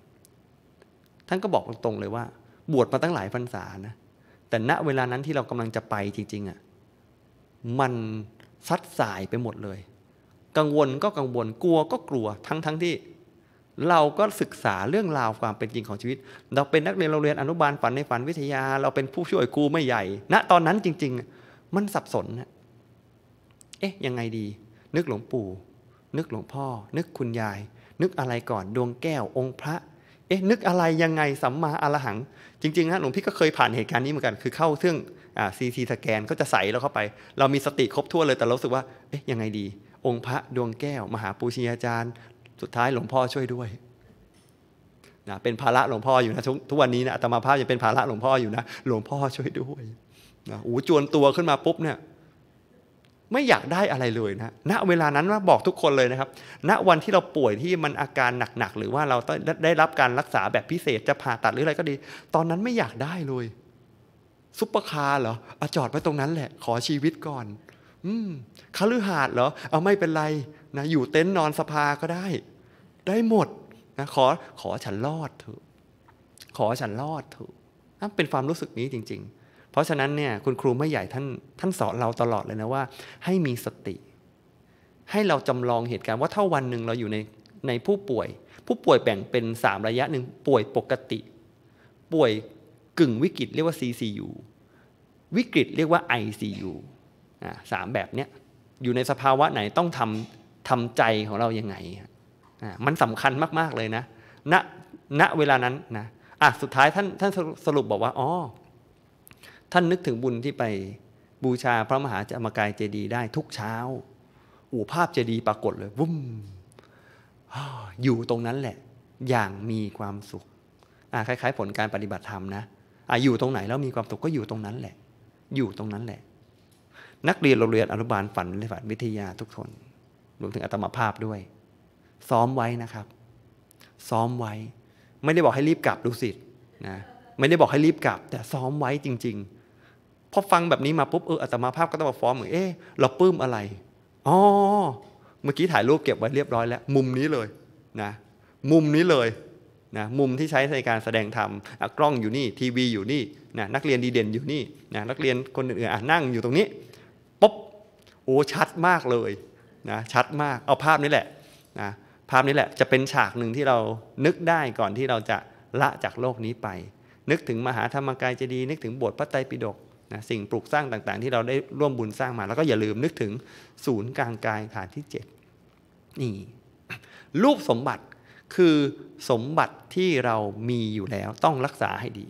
ท่านก็บอกตรงๆเลยว่าบวชมาตั้งหลายพรรษานะแต่ณเวลานั้นที่เรากำลังจะไปจริง ๆอะ่ะ มันซัดสายไปหมดเลย กังวลก็กังวล กลัวก็กลัวทั้งๆทที่ เราก็ศึกษาเรื่องราวความเป็นจริงของชีวิต เราเป็นนักเรียนเราเรียนอนุบาลฝันในฝันวิทยา เราเป็นผู้ช่วยครูไม่ใหญ่ณนะตอนนั้นจริงๆ มันสับสนนะเอ๊ะ ยังไงดี นึกหลวงปู่ นึกหลวงพ่อ นึกคุณยาย นึกอะไรก่อน ดวงแก้วองค์พระเอ๊ะ นึกอะไรยังไงสัมมาอรหัง จริงๆนะหลวงพี่ก็เคยผ่านเหตุการณ์นี้เหมือนกัน คือเข้าเครื่องซีซีสแกนก็จะใส่เราเข้าไป เรามีสติครบถ้วนเลยแต่เราสึกว่าเอ๊ะ ยังไงดี องค์พระดวงแก้ว มหาปูชียาจารย์ สุดท้ายหลวงพ่อช่วยด้วยนะเป็นภาระหลวงพ่ออยู่นะ ทุกวันนี้นะอาตมาภาพยังเป็นภาระหลวงพ่ออยู่นะ หลวงพ่อช่วยด้วยนะโอ้จวนตัวขึ้นมาปุ๊บเนี่ยไม่อยากได้อะไรเลย นะ ณ เวลานั้นว่าบอกทุกคนเลยนะครับ ณ วันที่เราป่วยที่มันอาการหนักๆหรือว่าเราได้รับการรักษาแบบพิเศษ จะผ่าตัดหรืออะไรก็ดี ตอนนั้นไม่อยากได้เลย ซุปเปอร์คาร์เหรออจอดไว้ตรงนั้น แหละ ขอชีวิตก่อน อืมคาลือหาดเหรอ เอาไม่เป็นไรนะ อยู่เต็นท์นอนสภาก็ได้ ได้หมดนะ ขอขอฉันรอดเถอะขอฉันรอดเถอะนั่นเป็นความรู้สึกนี้จริง ๆเพราะฉะนั้นเนี่ยคุณครูไม่ใหญ่ท่านท่านสอนเราตลอดเลยนะว่า ให้มีสติ ให้เราจำลองเหตุการณ์ว่าถ้าวันหนึ่งเราอยู่ในในผู้ป่วย ผู้ป่วยแบ่งเป็น3ระยะหนึ่งป่วยปกติ ป่วยกึ่งวิกฤตเรียกว่า CCU วิกฤตเรียกว่า ICU สามแบบเนี้ยอยู่ในสภาวะไหนต้องทำทำใจของเรายังไง มันสำคัญมากๆเลยนะณณเวลานั้นนะอ่ะสุดท้ายท่านท่านสรุปบอกว่าอ๋อท่านนึกถึงบุญที่ไปบูชาพระมหาจามกายเจดีได้ ทุกเช้าอู่ภาพเจดีปรากฏเลย วุ้มอยู่ตรงนั้นแหละ อย่างมีความสุขคล้าย ๆ ผลการปฏิบัติธรรมนะออยู่ตรงไหนแล้วมีความสุข ก็อยู่ตรงนั้นแหละ อยู่ตรงนั้นแหละ นักเรียนโรงเรียนอนุบาลฝันเลยฝันวิทยาทุกคนรวมถึงอัตมาภาพด้วย ซ้อมไว้นะครับ ซ้อมไว้ ไม่ได้บอกให้รีบกลับดูสิทธ์นะไม่ได้บอกให้รีบกลับ แต่ซ้อมไว้จริง ๆพอฟังแบบนี้มาปุ๊บเอออาตมาภาพก็ต้องมาฟ้องเหมือนเอ๊เราปื้มอะไร อ๋อ เมื่อกี้ถ่ายรูปเก็บไว้เรียบร้อยแล้ว มุมนี้เลยนะ มุมนี้เลยนะ มุมที่ใช้ในการแสดงธรรมกล้องอยู่นี่ทีวีอยู่นี่นะนักเรียนดีเด่นอยู่นี่นะนักเรียนคนอื่นๆนั่งอยู่ตรงนี้ปุ๊บ โอ้ชัดมากเลยนะชัดมาก เอาภาพนี้แหละนะภาพนี้แหละ จะเป็นฉากหนึ่งที่เรานึกได้ก่อนที่เราจะละจากโลกนี้ไป นึกถึงมหาธรรมกายจะดีนึกถึงบทพระไตรปิฎกนะสิ่งปลูกสร้างต่าง ๆ ที่เราได้ร่วมบุญสร้างมา แล้วก็อย่าลืมนึกถึงศูนย์กลางกายฐานที่7นี่รูปสมบัติคือสมบัติที่เรามีอยู่แล้วต้องรักษาให้ดี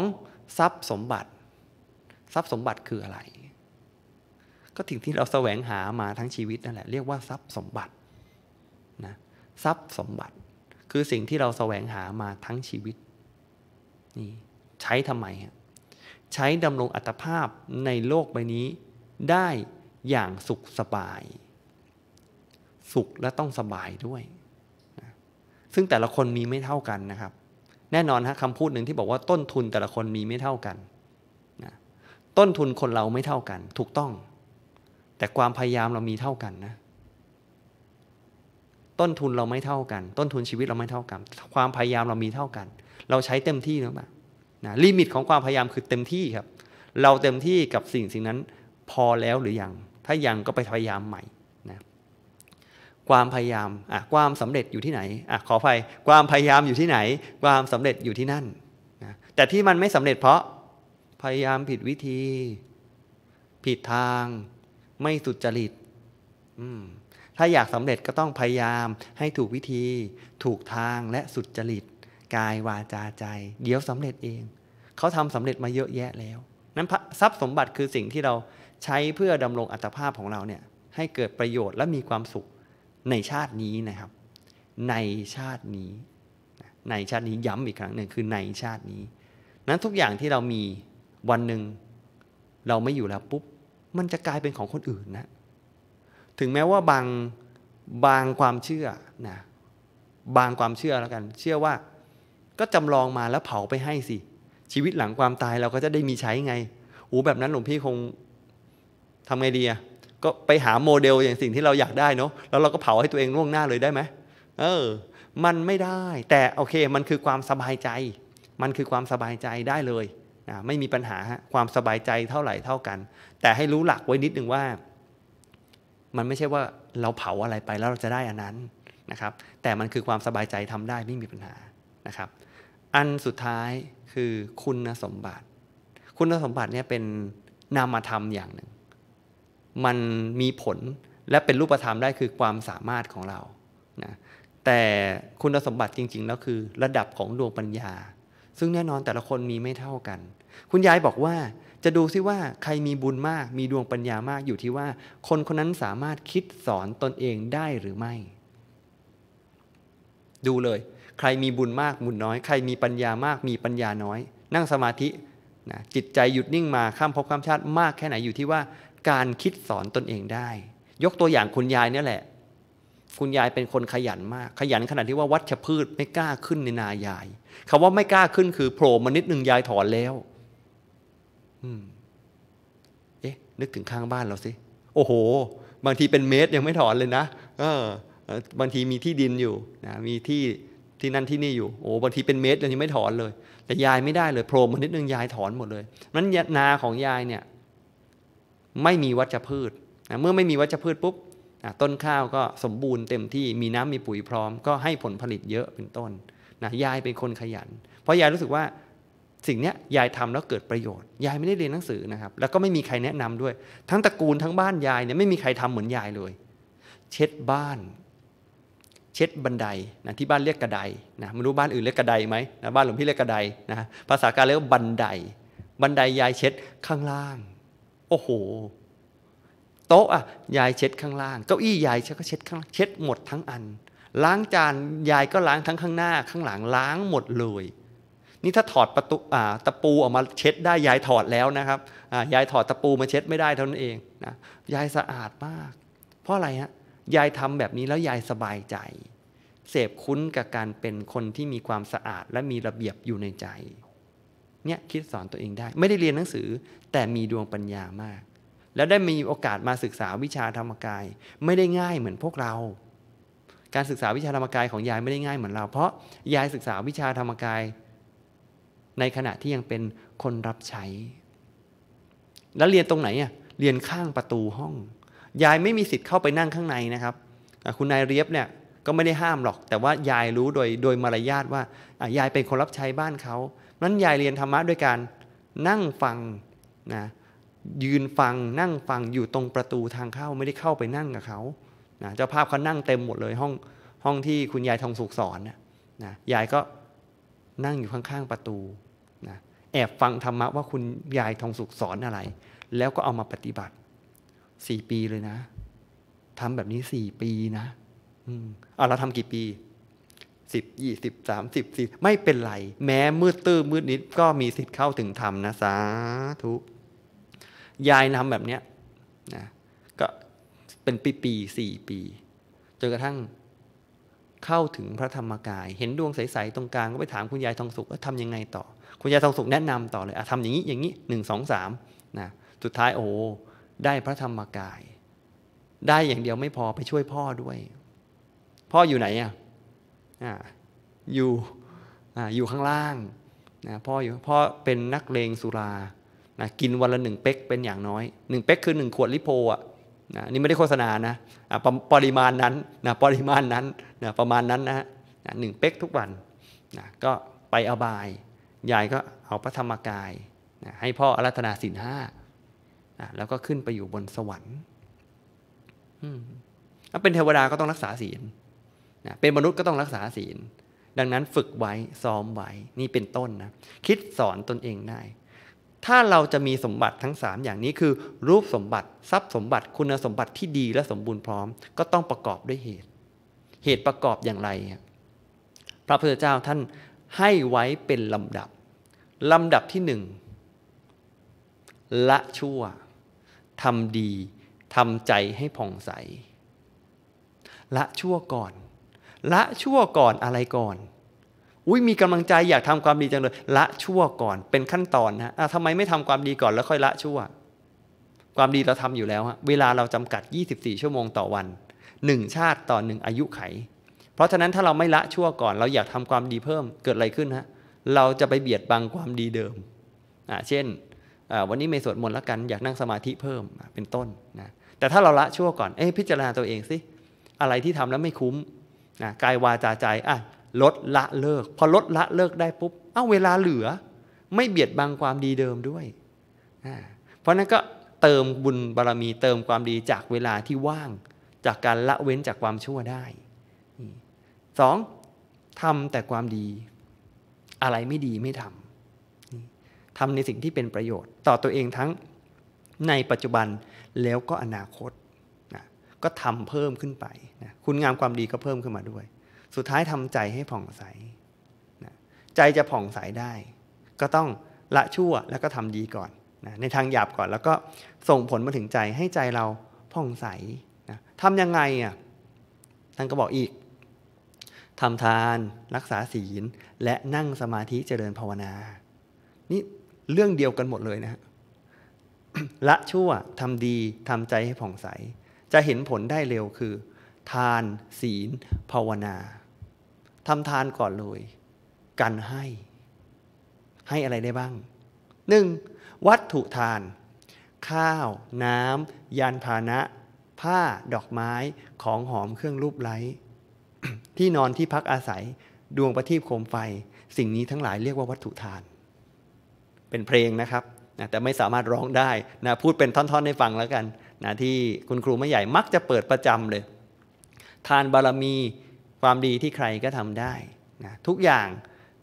2. ทรัพย์สมบัติ ทรัพย์สมบัติคืออะไร ก็ถึงที่เราแสวงหามาทั้งชีวิตนั่นแหละเรียกว่าทรัพย์สมบัตินะทรัพย์สมบัติ คือสิ่งที่เราแสวงหามาทั้งชีวิตนี่ใช้ทำไมฮะใช้ดำรงอัตภาพในโลกใบนี้ได้อย่างสุขสบาย สุขและต้องสบายด้วย ซึ่งแต่ละคนมีไม่เท่ากันนะครับ แน่นอนฮะคำพูดหนึ่งที่บอกว่าต้นทุนแต่ละคนมีไม่เท่ากันนะต้นทุนคนเราไม่เท่ากัน ถูกต้อง แต่ความพยายามเรามีเท่ากันนะต้นทุนเราไม่เท่ากัน ต้นทุนชีวิตเราไม่เท่ากัน ความพยายามเรามีเท่ากัน เราใช้เต็มที่หรือเปล่านะลิมิตของความพยายามคือเต็มที่ครับ เราเต็มที่กับสิ่งสิ่งนั้นพอแล้วหรือยังถ้ายังก็ไปพยายามใหม่นะความพยายามอ่ะความสำเร็จอยู่ที่ไหนอ่ะขออภัยความพยายามอยู่ที่ไหน ความสำเร็จอยู่ที่นั่นนะแต่ที่มันไม่สำเร็จเพราะพยายามผิดวิธี ผิดทางไม่สุจริตอืมถ้าอยากสำเร็จก็ต้องพยายามให้ถูกวิธี ถูกทางและสุจริตกาย วาจาใจ เดี๋ยวสำเร็จเอง เขาทำสำเร็จมาเยอะแยะแล้ว นั้นทรัพย์สมบัติคือสิ่งที่เราใช้เพื่อดำรงอัตภาพของเราเนี่ย ให้เกิดประโยชน์และมีความสุขในชาตินี้นะครับ ในชาตินี้ ในชาตินี้ย้ำอีกครั้งหนึ่งคือในชาตินี้ นั้นทุกอย่างที่เรามีวันหนึ่งเราไม่อยู่แล้วปุ๊บมันจะกลายเป็นของคนอื่นนะ ถึงแม้ว่าบางบางความเชื่อนะบางความเชื่อแล้วกันเชื่อว่าก็จำลองมาแล้วเผาไปให้สิ ชีวิตหลังความตายเราก็จะได้มีใช้ไงโอ้แบบนั้นหลวงพี่คงทำไงดีอะก็ไปหาโมเดลอย่างสิ่งที่เราอยากได้เนาะแล้วเราก็เผาให้ตัวเองล่วงหน้าเลยได้ไหมเออ มันไม่ได้ แต่โอเคมันคือความสบายใจ มันคือความสบายใจได้เลยนะไม่มีปัญหาความสบายใจเท่าไหร่เท่ากัน แต่ให้รู้หลักไว้นิดนึงว่า มันไม่ใช่ว่าเราเผาอะไรไปแล้วเราจะได้อันนั้นนะครับ แต่มันคือความสบายใจทำได้ไม่มีปัญหานะครับ อันสุดท้ายคือคุณสมบัติ คุณสมบัติเนี่ยเป็นนามธรรมอย่างหนึ่ง มันมีผลและเป็นรูปธรรมได้คือความสามารถของเรานะแต่คุณสมบัติจริง ๆ แล้วคือระดับของดวงปัญญา ซึ่งแน่นอนแต่ละคนมีไม่เท่ากัน คุณยายบอกว่าจะดูซิว่าใครมีบุญมาก มีดวงปัญญามากอยู่ที่ว่า คนคนนั้นสามารถคิดสอนตนเองได้หรือไม่ ดูเลยใครมีบุญมากบุญน้อย ใครมีปัญญามากมีปัญญาน้อย นั่งสมาธินะจิตใจหยุดนิ่งมาข้ามภพข้ามชาติมากแค่ไหนอยู่ที่ว่าการคิดสอนตนเองได้ ยกตัวอย่างคุณยาย เนี่ยแหละคุณยายเป็นคนขยันมาก ขยันขนาดที่ว่าวัชพืช ไม่กล้าขึ้นในนายายคาว่าไม่กล้าขึ้นคือโผล่มานิดนึงยายถอนแล้ว อืม เอ๊ะ นึกถึงข้างบ้านเราสิโอ้โห บางทีเป็นเมตรยังไม่ถอนเลยนะเออบางทีมีที่ดินอยู่ นะ มีที่ที่นั่นที่นี่อยู่โอ้บางทีเป็นเมตรเลยยังไม่ถอนเลย แต่ยายไม่ได้เลยโผล่มานิดนึงยายถอนหมดเลยนั้นนาของยายเนี่ยไม่มีวัชพืชเมื่อไม่มีวัชพืชปุ๊บต้นข้าวก็สมบูรณ์เต็มที่มีน้ำมีปุ๋ยพร้อม ก็ให้ผลผลิตเยอะเป็นต้นนะยายเป็นคนขยัน เพราะยายรู้สึกว่าสิ่งนี้ยายทำแล้วเกิดประโยชน์ ยายไม่ได้เรียนหนังสือนะครับ แล้วก็ไม่มีใครแนะนำด้วย ทั้งตระกูลทั้งบ้านยายเนี่ยไม่มีใครทำเหมือนยายเลย เช็ดบ้านเช็ดบันไดนะที่บ้านเรียกกระไดนะไม่รู้บ้านอื่นเรียกกระไดไหมนะบ้านหลวงพี่เรียกกระไดนะภาษาการเรียกบันได บันไดยายเช็ดข้างล่าง โอ้โหโต๊ะอ่ะยายเช็ดข้างล่างเก้าอี้ยายเช็ก็เช็ดข้างเช็ดหมดทั้งอัน ล้างจานยายก็ล้างทั้งข้างหน้า ข้างหลังล้างหมดเลย นี่ถ้าถอดประตูตะปูออกมาเช็ดได้ยายถอดแล้วนะครับยายถอดตะปูมาเช็ดไม่ได้เท่านั้นเองนะยายสะอาดมาก เพราะอะไรฮะยายทำแบบนี้แล้วยายสบายใจ เสพคุ้นกับการเป็นคนที่มีความสะอาดและมีระเบียบอยู่ในใจเนี่ยคิดสอนตัวเองได้ไม่ได้เรียนหนังสือแต่มีดวงปัญญามาก แล้วได้มีโอกาสมาศึกษาวิชาธรรมกายไม่ได้ง่ายเหมือนพวกเรา การศึกษาวิชาธรรมกายของยายไม่ได้ง่ายเหมือนเรา เพราะยายศึกษาวิชาธรรมกาย ในขณะที่ยังเป็นคนรับใช้ แล้วเรียนตรงไหนอ่ะเรียนข้างประตูห้องยายไม่มีสิทธิ์เข้าไปนั่งข้างในนะครับ คุณนายเรียบเนี่ยก็ไม่ได้ห้ามหรอก แต่ว่ายายรู้โดยโดยมารยาทว่า ยายเป็นคนรับใช้บ้านเขานั้นยายเรียนธรรมะด้วยการนั่งฟังนะยืนฟังนั่งฟังอยู่ตรงประตูทางเข้าไม่ได้เข้าไปนั่งกับเขานะเจ้าภาพเขานั่งเต็มหมดเลยห้องห้องที่คุณยายทองสุขสอนนะนะยายก็นั่งอยู่ข้างๆประตูนะแอบฟังธรรมะว่าคุณยายทองสุขสอนอะไร แล้วก็เอามาปฏิบัติสี่ปีเลยนะ ทำแบบนี้สี่ปีนะอืมออาเราทำกี่ปี สิบ ยี่สิบสามสิบสี่ไม่เป็นไร แม้มืดตื้อมืดนิด ก็มีสิทธิ์เข้าถึงธรรมนะ สาธุ ยายทำแบบเนี้ยนะก็เป็นปี ปีสี่ปี จนกระทั่ง เข้าถึงพระธรรมกาย เห็นดวงใส ๆ ตรงกลาง ก็ไปถามคุณยายทองสุกว่าทำยังไงต่อ คุณยายทองสุกแนะนำต่อเลย อะทำอย่างนี้ อย่างนี้หนึ่ง สอง สาม นะ สุดท้ายโอ้ได้พระธรรมกาย ได้อย่างเดียวไม่พอไปช่วยพ่อด้วย พ่ออยู่ไหนอ่ะอยู่ออยู่ข้างล่างนะพ่ออยู่พ่อเป็นนักเลงสุรานะกินวันละหนึ่งเป๊กเป็นอย่างน้อย หนึ่งเป๊กคือหนึ่งขวดลิโพอ่ะนะนี่ไม่ได้โฆษณานะะปปริมาณนั้นนะปริมาณนั้นนะประมาณนั้นนะนะหนึ่งเป๊กทุกวันนะก็ไปอบายยายก็เอาพระธรรมกายนะให้พ่ออารัธนาศิลห้าแล้วก็ขึ้นไปอยู่บนสวรรค์ถ้าเป็นเทวดาก็ต้องรักษาศีลนะเป็นมนุษย์ก็ต้องรักษาศีล ดังนั้นฝึกไว้ซ้อมไว้ นี่เป็นต้นนะ คิดสอนตนเองได้ ถ้าเราจะมีสมบัติทั้ง3อย่างนี้คือ รูปสมบัติทรัพย์สมบัติคุณสมบัติที่ดีและสมบูรณ์พร้อม ก็ต้องประกอบด้วยเหตุ เหตุประกอบอย่างไร พระพุทธเจ้าท่านให้ไว้เป็นลำดับลำดับที่หนึ่งละชั่วทำดีทำใจให้ผ่องใส ละชั่วก่อน ละชั่วก่อนอะไรก่อนอุ้ยมีกำลังใจอยากทำความดีจังเลย ละชั่วก่อนเป็นขั้นตอนนะะทำไมไม่ทำความดีก่อนแล้วค่อยละชั่ว ความดีเราทำอยู่แล้วฮะเวลาเราจำกัด 24 ชั่วโมงต่อวันหนึ่งชาติต่อหนึ่งอายุไข เพราะฉะนั้นถ้าเราไม่ละชั่วก่อน เราอยากทำความดีเพิ่มเกิดอะไรขึ้นฮะเราจะไปเบียดบังความดีเดิมอ่ะเช่นวันนี้ไม่สวดมนต์แล้วกัน อยากนั่งสมาธิเพิ่มเป็นต้นนะแต่ถ้าเราละชั่วก่อนเอ๊พิจารณาตัวเองสิอะไรที่ทำแล้วไม่คุ้มนะกายวาจาใจอ่ะลดละเลิก พอลดละเลิกได้ปุ๊บเอาเวลาเหลือ ไม่เบียดบังความดีเดิมด้วยนะเพราะนั้นก็เติมบุญบารรมีเติมความดีจากเวลาที่ว่างจากการละเว้นจากความชั่วได้สองทำแต่ความดีอะไรไม่ดีไม่ทำทำในสิ่งที่เป็นประโยชน์ ต่อตัวเองทั้งในปัจจุบันแล้วก็อนาคตนะก็ทำเพิ่มขึ้นไปนะคุณงามความดีก็เพิ่มขึ้นมาด้วย สุดท้าย ทำใจให้ผ่องใสนะใจจะผ่องใสได้ ก็ต้องละชั่วแล้วก็ทำดีก่อนนะในทางหยาบก่อน แล้วก็ส่งผลมาถึงใจให้ใจเราผ่องใสนะทำยังไงอ่ะ ท่านก็บอกอีก ทำทานรักษาศีลและนั่งสมาธิเจริญภาวนา นี่เรื่องเดียวกันหมดเลยนะฮะละชั่วทำดีทำใจให้ผ่องใส จะเห็นผลได้เร็วคือ ทาน ศีล ภาวนาทำทานก่อนเลย กันให้ ให้อะไรได้บ้างหนึ่งวัตถุทาน ข้าว น้ำยานพาหนะ ผ้าดอกไม้ของหอมเครื่องรูปไล้ ที่นอนที่พักอาศัยดวงประทีปโคมไฟ สิ่งนี้ทั้งหลายเรียกว่าวัตถุทานเป็นเพลงนะครับนะแต่ไม่สามารถร้องได้นะพูดเป็นท่อนๆให้ฟังแล้วกันนะที่คุณครูไม่ใหญ่ มักจะเปิดประจำเลย ทานบารมีความดีที่ใครก็ทำได้นะทุกอย่าง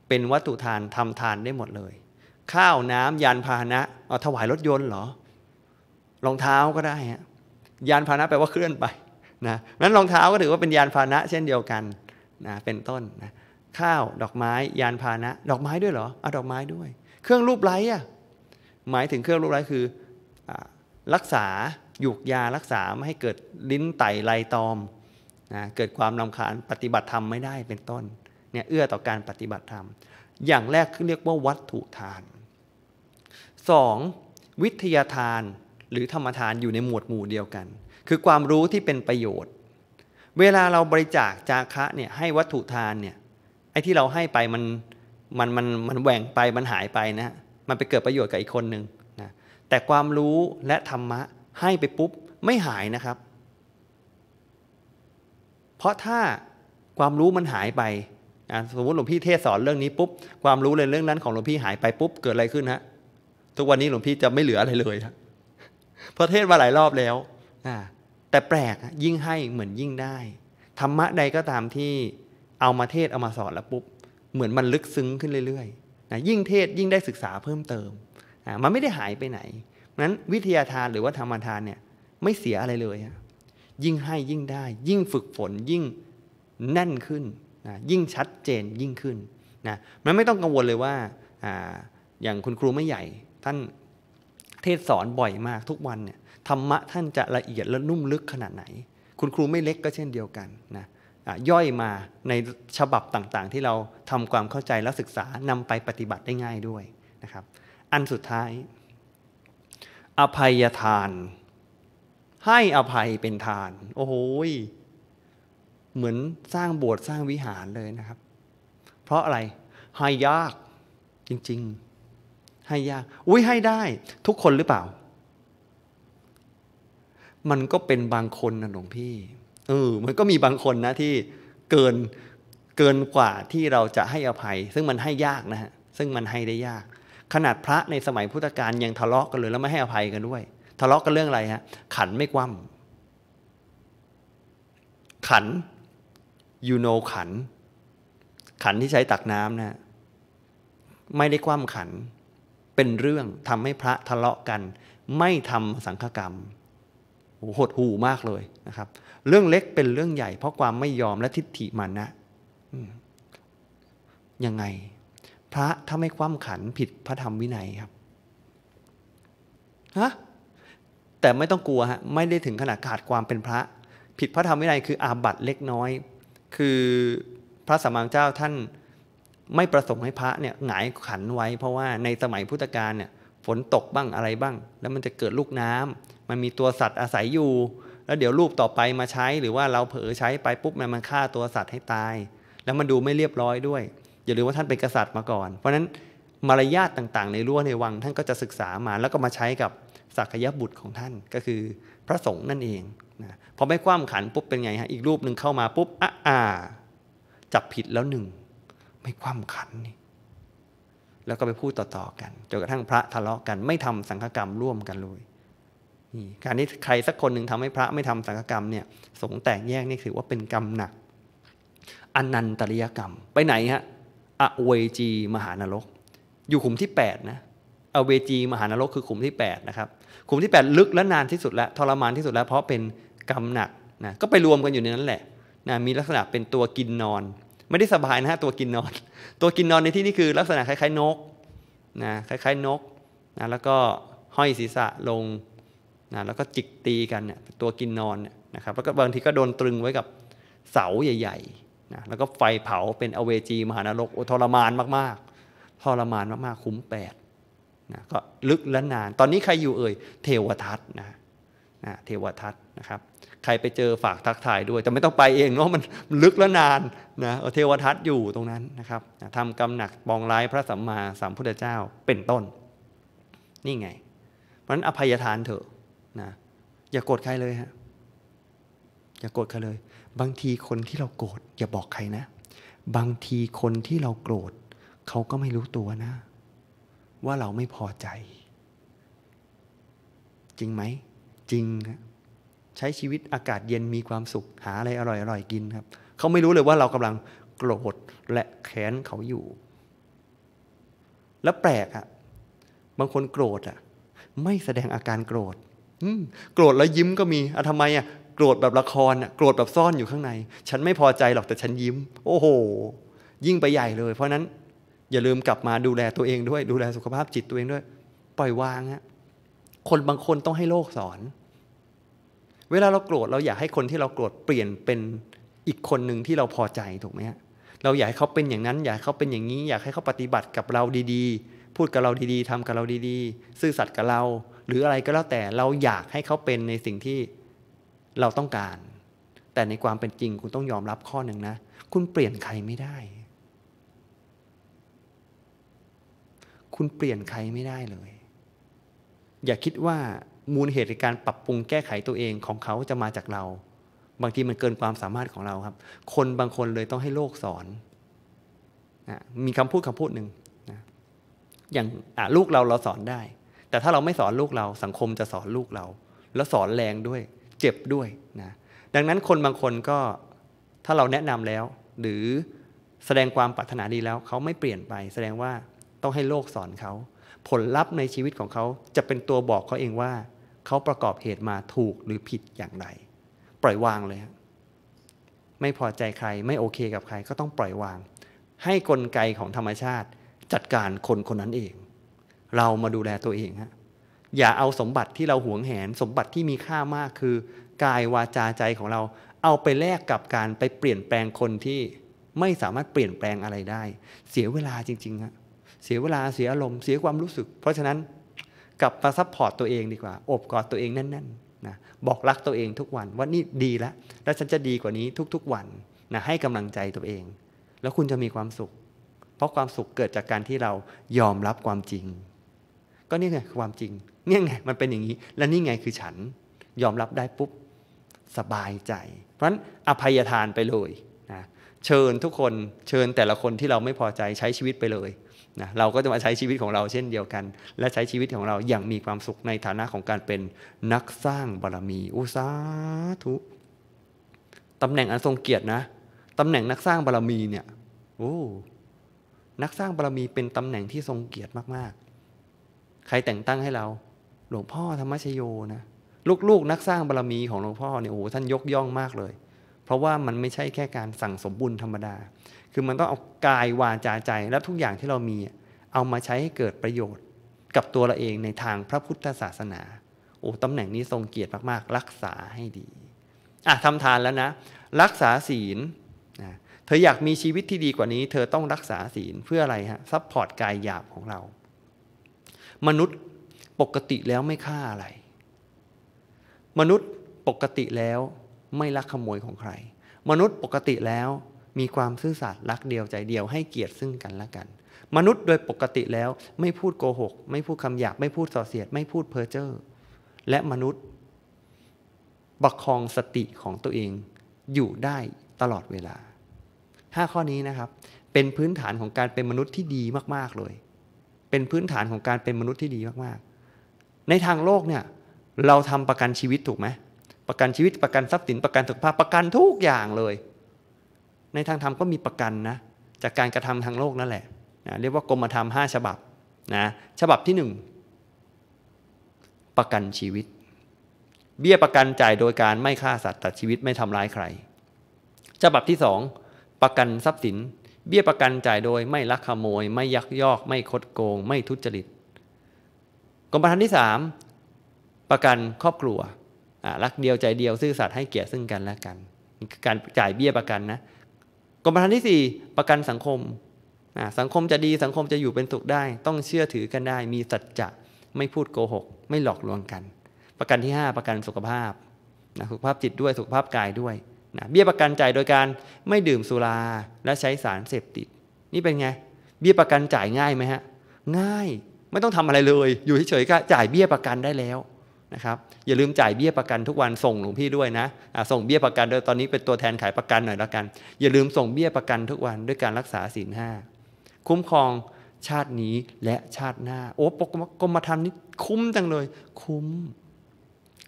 เป็นวัตถุทานทำทานได้หมดเลย ข้าวน้ำ ยานพาหนะเอาถวายรถยนต์เหรอ รองเท้าก็ได้ฮะยานพาหนะแปลว่าเคลื่อนไปนะนั้นรองเท้าก็ถือว่าเป็นยานพาหนะเช่นเดียวกันนะ เป็นต้นนะข้าวดอกไม้ยานพาหนะ ดอกไม้ด้วยเหรอเอาดอกไม้ด้วยเครื่องรูปไล้อะหมายถึงเครื่องรูปไล้คืออรักษาหยุกยารักษา ไม่ให้เกิดลิ้นไตไลตอมนะเกิดความลำคาญปฏิบัติธรรมไม่ได้เป็นต้นเนี่ย เอื้อต่อการปฏิบัติธรรม อย่างแรกเรียกว่าวัตถุทาน 2. วิทยาทานหรือธรรมทานอยู่ในหมวดหมู่เดียวกัน คือความรู้ที่เป็นประโยชน์ เวลาเราบริจาคจาคะเนี่ยให้วัตถุทานเนี่ยไอ้ที่เราให้ไปมันมันมันมันแหว่งไปมันหายไปนะ มันไปเกิดประโยชน์กับอีกคนหนึ่งนะแต่ความรู้และธรรมะให้ไปปุ๊บ ไม่หายนะครับ เพราะถ้าความรู้มันหายไปนะสมมติหลวงพี่เทศสอนเรื่องนี้ปุ๊บ ความรู้เลยเรื่องนั้นของหลวงพี่หายไปปุ๊บเกิดอะไรขึ้นฮะทุกวันนี้หลวงพี่จะไม่เหลืออะไรเลยเพราะเทศมาหลายรอบแล้วแต่แปลกยิ่งให้เหมือนยิ่งได้ ธรรมะใดก็ตามที่เอามาเทศเอามาสอนแล้วปุ๊บเหมือนมันลึกซึ้งขึ้นเรื่อยๆนะยิ่งเทศยิ่งได้ศึกษาเพิ่มเติมนะมันไม่ได้หายไปไหน นั้นวิทยาทานหรือว่าธรรมทานเนี่ยไม่เสียอะไรเลย ยิ่งให้ยิ่งได้ ยิ่งฝึกฝนยิ่งแน่นขึ้นนะยิ่งชัดเจนยิ่งขึ้นนะ มันไม่ต้องกังวลเลยว่าออย่างคุณครูไม่ใหญ่ ท่านเทศสอนบ่อยมากทุกวันเนี่ยธรรมะท่านจะละเอียดและนุ่มลึกขนาดไหน คุณครูไม่เล็กก็เช่นเดียวกันนะย่อยมาในฉบับต่างๆ ที่เราทำความเข้าใจและศึกษานำไปปฏิบัติได้ง่ายด้วยนะครับ อันสุดท้าย อภัยทาน ให้อภัยเป็นทานโอ้โหเหมือนสร้างโบสถ์สร้างวิหารเลยนะครับ เพราะอะไร ให้ยากจริงๆ ให้ยาก อุ้ยให้ได้ ทุกคนหรือเปล่า มันก็เป็นบางคนนะหลวงพี่เออ มันก็มีบางคนนะที่เกินเกินกว่าที่เราจะให้อภัย ซึ่งมันให้ยากนะฮะซึ่งมันให้ได้ยาก ขนาดพระในสมัยพุทธกาลยังทะเลาะกันเลย แล้วไม่ให้อภัยกันด้วย ทะเลาะกันเรื่องอะไรฮะขันไม่คว่ำขันยูโนขัน ขันที่ใช้ตักน้ำนะ ไม่ได้คว่ำขันเป็นเรื่องทำให้พระทะเลาะกัน ไม่ทำสังฆกรรมโหดหูมากเลยนะครับเรื่องเล็กเป็นเรื่องใหญ่ เพราะความไม่ยอมและทิฏฐิมันนะยังไง พระถ้าไม่คว่ำขันผิดพระธรรมวินัยครับฮะแต่ไม่ต้องกลัวฮะ ไม่ได้ถึงขนาดขาดความเป็นพระ ผิดพระธรรมวินัยคืออาบัตเล็กน้อย คือพระสมาัมเจ้าท่านไม่ประสงค์ให้พระเนี่ยหงายขันไว้ เพราะว่าในสมัยพุทธกาลเนี่ย ฝนตกบ้างอะไรบ้าง แล้วมันจะเกิดลูกน้ำ มันมีตัวสัตว์อาศัยอยู่แล้วเดี๋ยวรูปต่อไปมาใช้หรือว่าเราเผลอใช้ไปปุ๊บมันมันฆ่าตัวสัตว์ให้ตาย แล้วมันดูไม่เรียบร้อยด้วย อย่าลืมว่าท่านเป็นกษัตริย์มาก่อนเพราะนั้นมารยาทต่างๆในรั้วในวังท่านก็จะศึกษามาแล้วก็มาใช้กับศักยบุตรของท่านก็คือพระสงฆ์นั่นเองนะพอไม่คว่ำขันปุ๊บเป็นไงฮะ อีกรูปหนึ่งเข้ามาปุ๊บอ่ะอ่าจับผิดแล้วหนึ่งไม่คว่ำขันนี่แล้วก็ไปพูดต่อๆกันจนกระทั่งพระทะเลาะกันไม่ทำสังฆกรรมร่วมกันเลยการที่ใครสักคนหนึ่งทำให้พระไม่ทำสังฆกรรมเนี่ยสงแตกแยกนี่ถือว่าเป็น กรรมหนักอนันตริยกรรม ไปไหนฮะอเวจีมหานรก อยู่ขุมที่ 8 นะอเวจีมหานรก คือขุมที่8นะครับขุมที่ 8 ลึกและนานที่สุดและทรมานที่สุดแล้ว เพราะเป็นกรรมหนัก นะ ก็ไปรวมกันอยู่ในนั้นแหละนะมีลักษณะเป็นตัวกินนอน ไม่ได้สบายนะฮะตัวกินนอน ตัวกินนอนในที่นี้คือลักษณะคล้ายๆนกนะคล้ายๆนกนะแล้วก็ห้อยศีรษะลงนะแล้วก็จิกตีกันเนี่ยตัวกินนอนนะครับแล้วก็บางทีก็โดนตรึงไว้กับเสาใหญ่ๆนะแล้วก็ไฟเผาเป็นอเวจีมหานรกทรมานมาก ๆทรมานมากๆ คุ้มแปดนะก็ลึกและนาน ตอนนี้ใครอยู่เอ่ยเทวทัตนะนะเทวทัตนะครับ ใครไปเจอฝากทักทายด้วย แต่ไม่ต้องไปเองเนาะมันลึกและนานนะเทวทัตอยู่ตรงนั้นนะครับทำกำหนักบองร้ายพระสัมมาสัมพุทธเจ้าเป็นต้น นี่ไง เพราะนั้นอภัยทานเถอะอย่ากโกรธใครเลยฮะอย่ากโกรธใครเลย บางทีคนที่เราโกรธอย่าบอกใครนะ บางทีคนที่เราโกรธเขาก็ไม่รู้ตัวนะว่าเราไม่พอใจ จริงไหม จริงครับใช้ชีวิตอากาศเย็นมีความสุขหาอะไรอร่อยอร่อยกินครับเขาไม่รู้เลยว่าเรากำลัง โกรธและแค้นเขาอยู่ แล้วแปลกอะบางคนโกรธอะไม่แสดงอาการโกรธโกรธแล้วยิ้มก็มีอะทำไมอ่ะโกรธแบบละครอ่ะโกรธแบบซ่อนอยู่ข้างใน ฉันไม่พอใจหรอกแต่ฉันยิ้ม โอ้โห ยิ่งไปใหญ่เลย เพราะนั้น อย่าลืมกลับมาดูแลตัวเองด้วย ดูแลสุขภาพจิตตัวเองด้วย ปล่อยวางฮะ คนบางคนต้องให้โลกสอน เวลาเราโกรธเราอยากให้คนที่เราโกรธเปลี่ยนเป็นอีกคนหนึ่งที่เราพอใจถูกไหมฮะ เราอยากให้เขาเป็นอย่างนั้น อยากให้เขาเป็นอย่างนี้ อยากให้เขาปฏิบัติกับเราดีๆ พูดกับเราดีๆทำกับเราดีๆซื่อสัตย์กับเราหรืออะไรก็แล้วแต่เราอยากให้เขาเป็นในสิ่งที่เราต้องการ แต่ในความเป็นจริงคุณต้องยอมรับข้อหนึ่งนะคุณเปลี่ยนใครไม่ได้ คุณเปลี่ยนใครไม่ได้เลย อย่าคิดว่ามูลเหตุในการปรับปรุงแก้ไขตัวเองของเขาจะมาจากเรา บางทีมันเกินความสามารถของเราครับ คนบางคนเลยต้องให้โลกสอนมีคำพูดคำพูดหนึ่งอย่างลูกเราเราสอนได้แต่ถ้าเราไม่สอนลูกเราสังคมจะสอนลูกเรา แล้วสอนแรงด้วยเจ็บด้วยนะดังนั้นคนบางคนก็ถ้าเราแนะนำแล้ว หรือแสดงความปรารถนาดีแล้วเขาไม่เปลี่ยนไป แสดงว่าต้องให้โลกสอนเขา ผลลัพธ์ในชีวิตของเขาจะเป็นตัวบอกเขาเองว่า เขาประกอบเหตุมาถูกหรือผิดอย่างไรปล่อยวางเลย ไม่พอใจใครไม่โอเคกับใคร ก็ต้องปล่อยวาง ให้กลไกของธรรมชาติ จัดการคนคนนั้นเองเรามาดูแลตัวเองฮะ อย่าเอาสมบัติที่เราหวงแหน สมบัติที่มีค่ามากคือ กายวาจาใจของเรา เอาไปแลกกับการไปเปลี่ยนแปลงคนที่ไม่สามารถเปลี่ยนแปลงอะไรได้ เสียเวลาจริงๆฮะ เสียเวลาเสียอารมณ์เสียความรู้สึก เพราะฉะนั้น กลับมาซัพพอร์ตตัวเองดีกว่า อบกอดตัวเองแน่นๆนะ บอกรักตัวเองทุกวันว่านี่ดีแล้ว และฉันจะดีกว่านี้ทุกๆวันนะ ให้กำลังใจตัวเอง แล้วคุณจะมีความสุข เพราะความสุขเกิดจากการที่เรายอมรับความจริงก็นี่ไงความจริงเนี่ยไงมันเป็นอย่างนี้ และนี่ไงคือฉันยอมรับได้ปุ๊บ สบายใจ เพราะฉะนั้นอภัยทานไปเลยนะเชิญทุกคนเชิญแต่ละคนที่เราไม่พอใจใช้ชีวิตไปเลยนะเราก็จะมาใช้ชีวิตของเราเช่นเดียวกัน และใช้ชีวิตของเราอย่างมีความสุขในฐานะของการเป็นนักสร้างบารรมี อุสาธุตำแหน่งอันทรงเกียรตินะตำแหน่งนักสร้างบารรมีเนี่ยโอ้นักสร้างบารรมีเป็นตำแหน่งที่ทรงเกียรติมากๆใครแต่งตั้งให้เราหลวงพ่อธรรมชโยนะลูกๆนักสร้างบารรมีของหลวงพ่อเนี่ยโอ้ท่านยกย่องมากเลย เพราะว่ามันไม่ใช่แค่การสั่งสมบุญธรรมดา คือมันต้องเอากายวาจาใจ และทุกอย่างที่เรามีเอามาใช้ให้เกิดประโยชน์ กับตัวเราเองในทางพระพุทธศาสนาโอ้ตำแหน่งนี้ทรงเกียรติมากๆรักษาให้ดี อ่ะทำทานแล้วนะ รักษาศีลนะเธออยากมีชีวิตที่ดีกว่านี้ เธอต้องรักษาศีลเพื่ออะไรฮะซัพพอร์ตกายหยาบของเรามนุษย์ปกติแล้วไม่ฆ่าอะไร มนุษย์ปกติแล้วไม่ลักขโมยของใคร มนุษย์ปกติแล้วมีความซื่อสัตย์รักเดียวใจเดียวให้เกียรติซึ่งกันและกัน มนุษย์โดยปกติแล้วไม่พูดโกหก ไม่พูดคำหยาบไม่พูดส่อเสียด ไม่พูดเพ้อเจ้อ และมนุษย์ประคองสติของตัวเองอยู่ได้ตลอดเวลา 5 ข้อนี้นะครับ เป็นพื้นฐานของการเป็นมนุษย์ที่ดีมากๆ เลยเป็นพื้นฐานของการเป็นมนุษย์ที่ดีมากๆ ในทางโลกเนี่ย เราทำประกันชีวิตถูกไหมประกันชีวิตประกันทรัพย์สินประกันสุขภาพประกันทุกอย่างเลย ในทางธรรมก็มีประกันนะ จากการกระทำทางโลกนั่นแหละนะเรียกว่ากรมธรรมห้าฉบับนะฉบับที่หนึ่งประกันชีวิต เบี้ยประกันจ่ายโดยการไม่ฆ่าสัตว์ตัดชีวิตไม่ทำร้ายใคร ฉบับที่สองประกันทรัพย์สินเบี้ยประกันจ่ายโดยไม่ลักขโมย ไม่ยักยอกไม่คดโกง ไม่ทุจริตกรมธรรม์ที่ 3 ประกันครอบครัวรักเดียวใจเดียวซื่อสัตย์ให้เกียรติซึ่งกันและกันการจ่ายเบี้ยประกันนะกรมธรรม์ที่ 4 ประกันสังคมสังคมจะดีสังคมจะอยู่เป็นสุขได้ ต้องเชื่อถือกันได้ มีสัจจะไม่พูดโกหกไม่หลอกลวงกันประกันที่ 5 ประกันสุขภาพนะสุขภาพจิตด้วยสุขภาพกายด้วยนะเบี้ยประกันจ่ายโดยการไม่ดื่มสุรา และใช้สารเสพติด นี่เป็นไง เบี้ยประกันจ่ายง่ายไหมฮะ ง่าย ไม่ต้องทำอะไรเลย อยู่เฉยๆก็จ่ายเบี้ยประกันได้แล้วนะครับ อย่าลืมจ่ายเบี้ยประกันทุกวันส่งหลวงพี่ด้วยนะส่งเบี้ยประกันโดยตอนนี้เป็นตัวแทนขายประกันหน่อยแล้วกัน อย่าลืมส่งเบี้ยประกันทุกวันด้วยการรักษาศีลห้าคุ้มครองชาตินี้และชาติหน้าโอ้ปกกรมธรรมนี่คุ้มจังเลย คุ้ม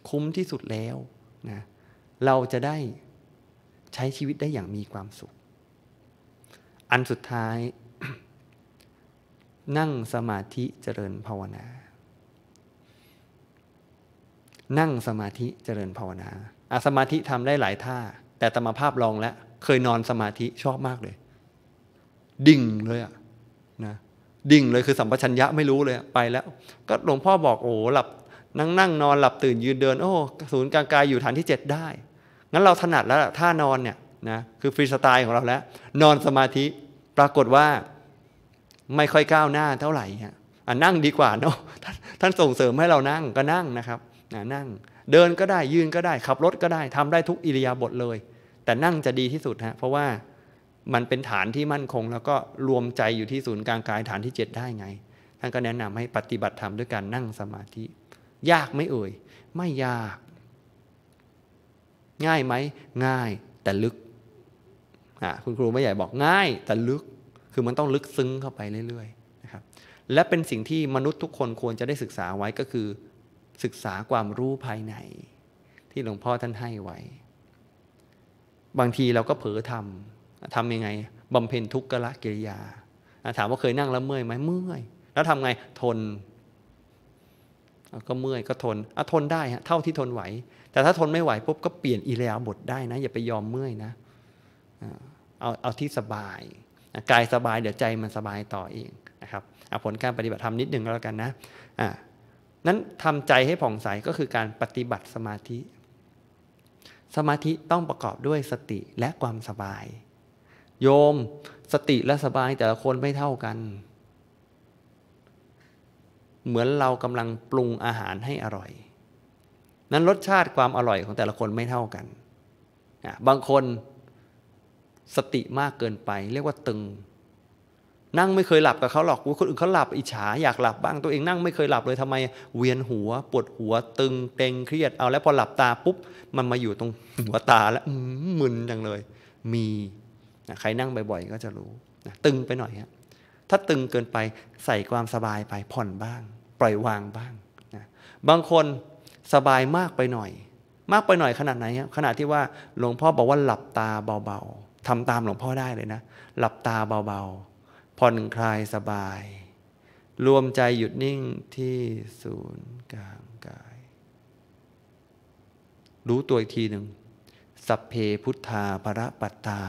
คุ้มที่สุดแล้วนะเราจะได้ใช้ชีวิตได้อย่างมีความสุข อันสุดท้าย นั่งสมาธิเจริญภาวนา นั่งสมาธิเจริญภาวนาอาสมาธิทำได้หลายท่า แต่ตมภาพลองแล้ว เคยนอนสมาธิชอบมากเลย ดิ่งเลยอะนะ ดิ่งเลยคือสัมปชัญญะไม่รู้เลยไปแล้ว ก็หลวงพ่อบอกโอ้หลับนั่งนั่งนอนหลับตื่น ยืนเดิน โอ้ศูนย์กลางกายอยู่ฐานที่เจ็ดได้งั้นเราถนัดแล้วท่านอนเนี่ยนะคือฟรีสไตล์ของเราแล้ว นอนสมาธิปรากฏว่าไม่ค่อยก้าวหน้า เท่าไหร่อ่ะนั่งดีกว่าเนาะท่านส่งเสริมให้เรานั่งก็นั่งนะครับนะนั่งเดินก็ได้ยืนก็ได้ ขับรถก็ได้ทำได้ทุกอิริยาบถเลย แต่นั่งจะดีที่สุดฮะเพราะว่ามันเป็นฐานที่มั่นคง แล้วก็รวมใจอยู่ที่ศูนย์กลางกายฐานที่7ได้ไงท่านก็แนะนำให้ปฏิบัติธรรมด้วยการนั่งสมาธิ ยากไม่เอ่ย ไม่ยากง่ายไหมง่ายแต่ลึกอ่าคุณครูไม่ใหญ่บอกง่ายแต่ลึกคือมันต้องลึกซึ้งเข้าไปเรื่อยๆนะครับและเป็นสิ่งที่มนุษย์ทุกคนควรจะได้ศึกษาไว้ก็คือศึกษาความรู้ภายใน ที่หลวงพ่อท่านให้ไว้ บางทีเราก็เผลอทำทำยังไงบำเพ็ญทุกขละกิริยา ถามว่าเคยนั่งแล้วเมื่อยไหมเมื่อยแล้วทำไงทนก็เมื่อยก็ทนอทนได้ฮะเท่าที่ทนไหวแต่ถ้าทนไม่ไหวปุ๊บก็เปลี่ยนอิเลียบทได้นะอย่าไปยอมเมื่อยนะเอาเอาที่สบายกายสบายเดี๋ยวใจมันสบายต่อเองนะครับเอาผลการปฏิบัติธรรมนิดหนึ่งแล้วกันนะอ่านั้นทำใจให้ผ่องใสก็คือการปฏิบัติสมาธิ สมาธิต้องประกอบด้วยสติและความสบาย โยม สติและสบายแต่ละคนไม่เท่ากัน เหมือนเรากำลังปรุงอาหารให้อร่อยนั้นรสชาติความอร่อยของแต่ละคนไม่เท่ากัน บางคนสติมากเกินไป เรียกว่าตึง นั่งไม่เคยหลับกับเขาหรอกคนอื่นเขาหลับอิจฉาอยากหลับบ้าง ตัวเองนั่งไม่เคยหลับเลย ทำไมเวียนหัวปวดหัว ตึงเกรงเครียดเอาแล้วพอหลับตาปุ๊บมันมาอยู่ตรงหัวตาแล้วมึนจังเลย มีใครนั่งบ่อย ๆ ก็จะรู้ตึงไปหน่อยฮะถ้าตึงเกินไปใส่ความสบายไปผ่อนบ้าง ปล่อยวางบ้างบางคนสบายมากไปหน่อย มากไปหน่อยขนาดไหนครับขนาดที่ว่าหลวงพ่อบอกว่าหลับตาเบาๆทำตามหลวงพ่อได้เลยนะหลับตาเบาๆผ่อนคลายสบาย รวมใจหยุดนิ่งที่ศูนย์กลางกาย รู้ตัวอีกทีหนึ่งสัพเพพุทธาภระปัตตา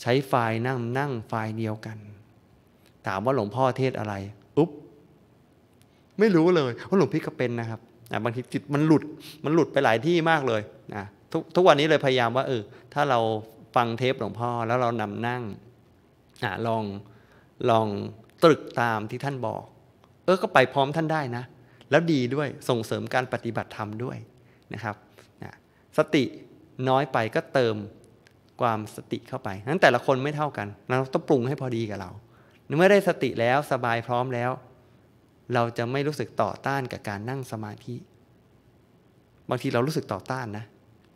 ใช้ไฟล์นั่งนั่งไฟล์เดียวกัน ถามว่าหลวงพ่อเทศอะไรไม่รู้เลยว่าหลวงพี่ก็เป็นนะครับบางทีจิตมันหลุดมันหลุดไปหลายที่มากเลยนะททุกวันนี้เลยพยายามว่าเออถ้าเราฟังเทปหลวงพ่อ แล้วเรานำนั่งอลองลองตรึกตามที่ท่านบอก เออก็ไปพร้อมท่านได้นะ แล้วดีด้วยส่งเสริมการปฏิบัติธรรมด้วยนะครับนะสติน้อยไปก็เติมความสติเข้าไปนั้นแต่ละคนไม่เท่ากัน เราต้องปรุงให้พอดีกับเราเมื่อได้สติแล้วสบายพร้อมแล้วเราจะไม่รู้สึกต่อต้านกับการนั่งสมาธิ บางทีเรารู้สึกต่อต้านนะ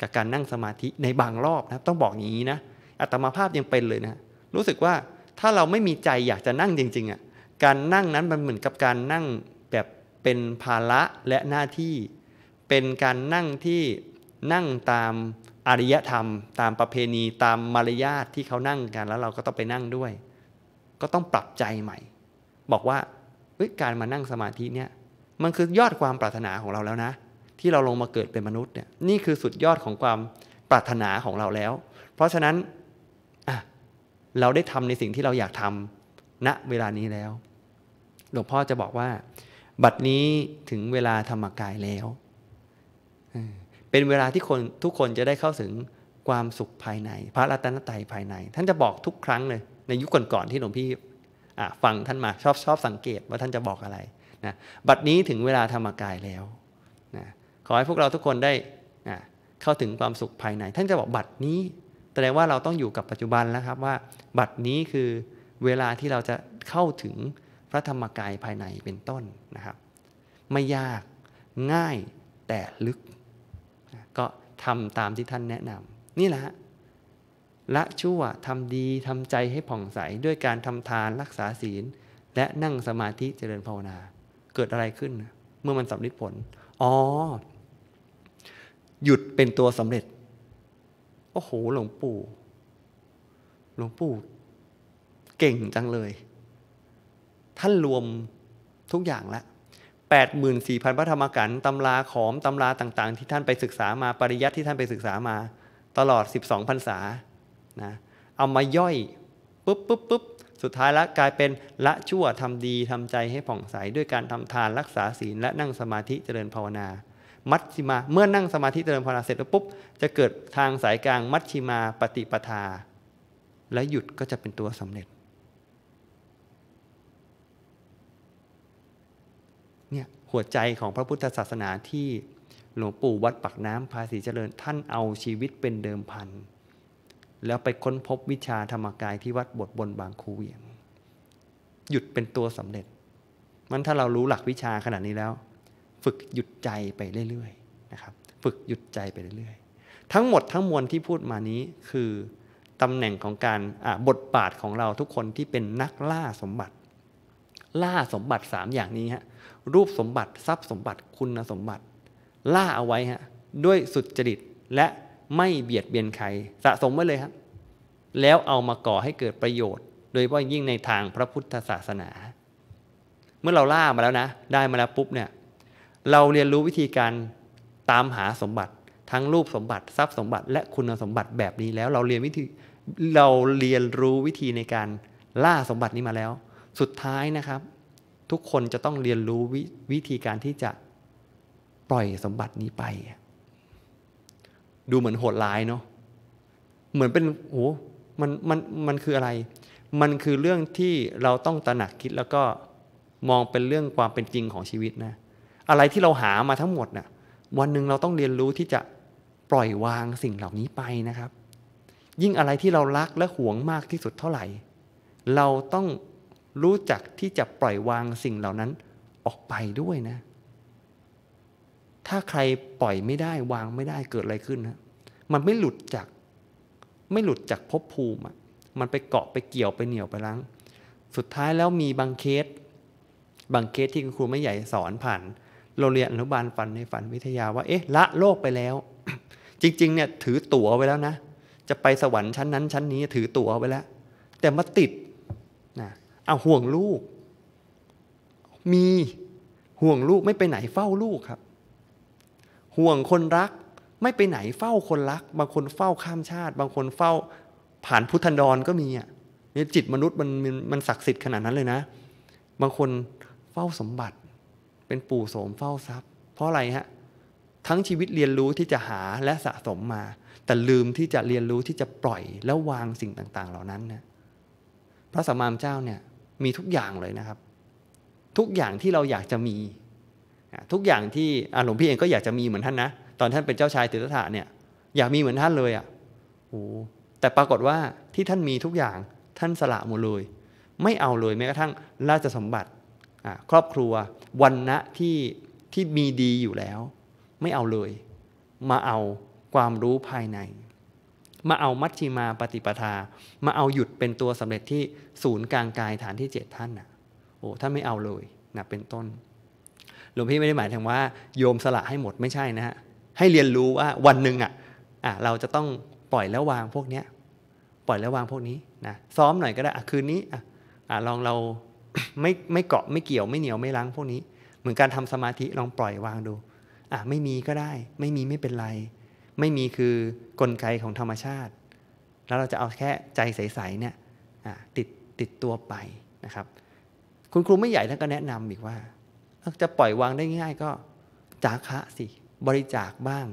กับการนั่งสมาธิในบางรอบนะ ต้องบอกอย่างนี้นะ อัตมาภาพยังเป็นเลยนะ รู้สึกว่าถ้าเราไม่มีใจอยากจะนั่งจริง ๆอ่ะการนั่งนั้นมันเหมือนกับการนั่งแบบเป็นภาระและหน้าที่ เป็นการนั่งที่นั่งตามอารยธรรม ตามประเพณีตามมารยาทที่เขานั่งกันแล้ว เราก็ต้องไปนั่งด้วย ก็ต้องปรับใจใหม่ บอกว่าการมานั่งสมาธิเนี่ย มันคือยอดความปรารถนาของเราแล้วนะที่เราลงมาเกิดเป็นมนุษย์เนี่ยนี่คือสุดยอดของความปรารถนาของเราแล้ว เพราะฉะนั้นเราได้ทำในสิ่งที่เราอยากทำณเวลานี้แล้วหลวงพ่อจะบอกว่า บัดนี้ถึงเวลาธรรมกายแล้ว เป็นเวลาที่คนทุกคนจะได้เข้าถึงความสุขภายใน พระรัตนตรัยภายใน ท่านจะบอกทุกครั้งเลยในยุคก่อนๆที่หลวงพี่ฟังท่านมาชอบชอบสังเกตว่าท่านจะบอกอะไรนะบัดนี้ถึงเวลาธรรมกายแล้วนะขอให้พวกเราทุกคนได้นะเข้าถึงความสุขภายใน ท่านจะบอกบัดนี้แสดงว่าเราต้องอยู่กับปัจจุบันแล้วครับว่าบัดนี้คือเวลาที่เราจะเข้าถึงพระธรรมกายภายในเป็นต้นนะครับ ไม่ยากง่ายแต่ลึก ก็ทำตามที่ท่านแนะนำนี่แหละละชั่ว ทำดี ทำใจให้ผ่องใส ด้วยการทำทานรักษาศีล และนั่งสมาธิเจริญภาวนา เกิดอะไรขึ้น เมื่อมันสำลิดผล อ๋อ หยุดเป็นตัวสำเร็จ โอ้โห หลวงปู่หลวงปู่เก่งจังเลย ท่านรวมทุกอย่างละแปดหมื่นสี่พันพระธรรมกันตำราขอมตำราต่าง ๆ ที่ท่านไปศึกษามาปริยัติที่ท่านไปศึกษามา ตลอดสสิบองพรรษานะเอามาย่อยปุ๊บปุ๊บปุ๊บสุดท้ายแล้วกลายเป็นละชั่วทำดีทำใจให้ผ่องใสด้วยการทำทานรักษาศีลและนั่งสมาธิเจริญภาวนา มัชชิมาเมื่อนั่งสมาธิเจริญภาวนาเสร็จแล้วปุ๊บ จะเกิดทางสายกลางมัชชิมาปฏิปทา และหยุดก็จะเป็นตัวสำเร็จเนี่ยหัวใจของพระพุทธศาสนาที่หลวงปู่วัดปักน้ำภาษีเจริญท่านเอาชีวิตเป็นเดิมพันแล้วไปค้นพบวิชาธรรมกายที่วัดบทบนบางคูเวียง หยุดเป็นตัวสำเร็จ มันถ้าเรารู้หลักวิชาขนาดนี้แล้ว ฝึกหยุดใจไปเรื่อยๆนะครับ ฝึกหยุดใจไปเรื่อยๆ ทั้งหมดทั้งมวลที่พูดมานี้คือตำแหน่งของการบทบาทของเราทุกคนที่เป็นนักล่าสมบัติ ล่าสมบัติ3อย่างนี้ฮะรูปสมบัติทรัพย์สมบัติคุณสมบัติ ล่าเอาไว้ฮะด้วยสุดจริตและไม่เบียดเบียนใครสะสมไว้เลยครับ แล้วเอามาก่อให้เกิดประโยชน์ โดยเฉพาะยิ่งในทางพระพุทธศาสนา เมื่อเราล่ามาแล้วนะได้มาแล้วปุ๊บเนี่ย เราเรียนรู้วิธีการตามหาสมบัติ ทั้งรูปสมบัติทรัพย์สมบัติและคุณสมบัติแบบนี้แล้วเราเรียนวิธี เราเรียนรู้วิธีในการล่าสมบัตินี้มาแล้ว สุดท้ายนะครับ ทุกคนจะต้องเรียนรู้ววิธีการที่จะปล่อยสมบัตินี้ไปดูเหมือนโหดร้ายเนาะ เหมือนเป็นโอ้ มัน มัน มันคืออะไร มันคือเรื่องที่เราต้องตระหนักคิดแล้วก็มองเป็นเรื่องความเป็นจริงของชีวิตนะ อะไรที่เราหามาทั้งหมดนะ่ะวันหนึ่งเราต้องเรียนรู้ที่จะปล่อยวางสิ่งเหล่านี้ไปนะครับ ยิ่งอะไรที่เรารักและหวงมากที่สุดเท่าไหร่ เราต้องรู้จักที่จะปล่อยวางสิ่งเหล่านั้นออกไปด้วยนะถ้าใครปล่อยไม่ได้วางไม่ได้เกิดอะไรขึ้นฮะมันไม่หลุดจาก ไม่หลุดจากภพภูมิมันไปเกาะไปเกี่ยวไปเหนี่ยวไปลังสุดท้ายแล้วมีบางเคสบางเคสที่คครูไม่ใหญ่สอนผ่านโรงเรียนอนุบาลฟันในฝันวิทยาว่า เอ๊ะ ละโลกไปแล้ว จริงๆ เนี่ยถือตั๋วไว้แล้วนะ จะไปสวรรค์ชั้นนั้น ชั้นนี้ ถือตั๋วไว้แล้วแต่มาติดนะเอาห่วงลูก มีห่วงลูกไม่ไปไหนเฝ้าลูกครับห่วงคนรักไม่ไปไหนเฝ้าคนรัก บางคนเฝ้าข้ามชาติ บางคนเฝ้าผ่านพุทธันดรก็มีอ่ะนี่จิตมนุษย์มันมันศักดิ์สิทธิ์ขนาดนั้นเลยนะ บางคนเฝ้าสมบัติ เป็นปู่โสมเฝ้าทรัพย์ เพราะอะไรฮะทั้งชีวิตเรียนรู้ที่จะหาและสะสมมา แต่ลืมที่จะเรียนรู้ที่จะปล่อยและวางสิ่งต่าง ๆ เหล่านั้นนะพระสัมมาสัมพุทธเจ้าเนี่ยมีทุกอย่างเลยนะครับ ทุกอย่างที่เราอยากจะมีทุกอย่างที่หลวงพี่เองก็อยากจะมีเหมือนท่านนะ ตอนท่านเป็นเจ้าชายติรถะเนี่ยอยากมีเหมือนท่านเลยอ่ะโอ้แต่ปรากฏว่าที่ท่านมีทุกอย่างท่านสละหมดเลย ไม่เอาเลยแม้กระทั่งราชสมบัติครอบครัววันณะที่ที่มีดีอยู่แล้ว ไม่เอาเลย มาเอาความรู้ภายในมาเอามัชชิมาปฏิปทา มาเอาหยุดเป็นตัวสำเร็จที่ศูนย์กลางกายฐานที่เจ็ดท่านนะ่ะ โอ้ท่านไม่เอาเลยนะเป็นต้นหลวงพี่ไม่ได้หมายถึงว่าโยมสละให้หมดไม่ใช่นะฮะให้เรียนรู้ว่าวันหนึ่งอ่ะอ่ะเราจะต้องปล่อยแล้ววางพวกเนี้ยปล่อยแล้ววางพวกนี้นะซ้อมหน่อยก็ได้อะคืนนี้อ่ะอ่ลองเราไม่ไม่เกาะไม่เกี่ยวไม่เหนียวไม่ล้างพวกนี้ เหมือนการทำสมาธิ ลองปล่อยวางดูอ่ะไม่มีก็ได้ไม่มีไม่เป็นไร ไม่มีคือกลไกของธรรมชาติ แล้วเราจะเอาแค่ใจใสๆเนี่ยติดติดตัวไปนะครับ คุณครูไม่ใหญ่ท่านก็แนะนำอีกว่า้าจะปล่อยวางได้ง่ายก็จาคะสิ บริจาคบ้าง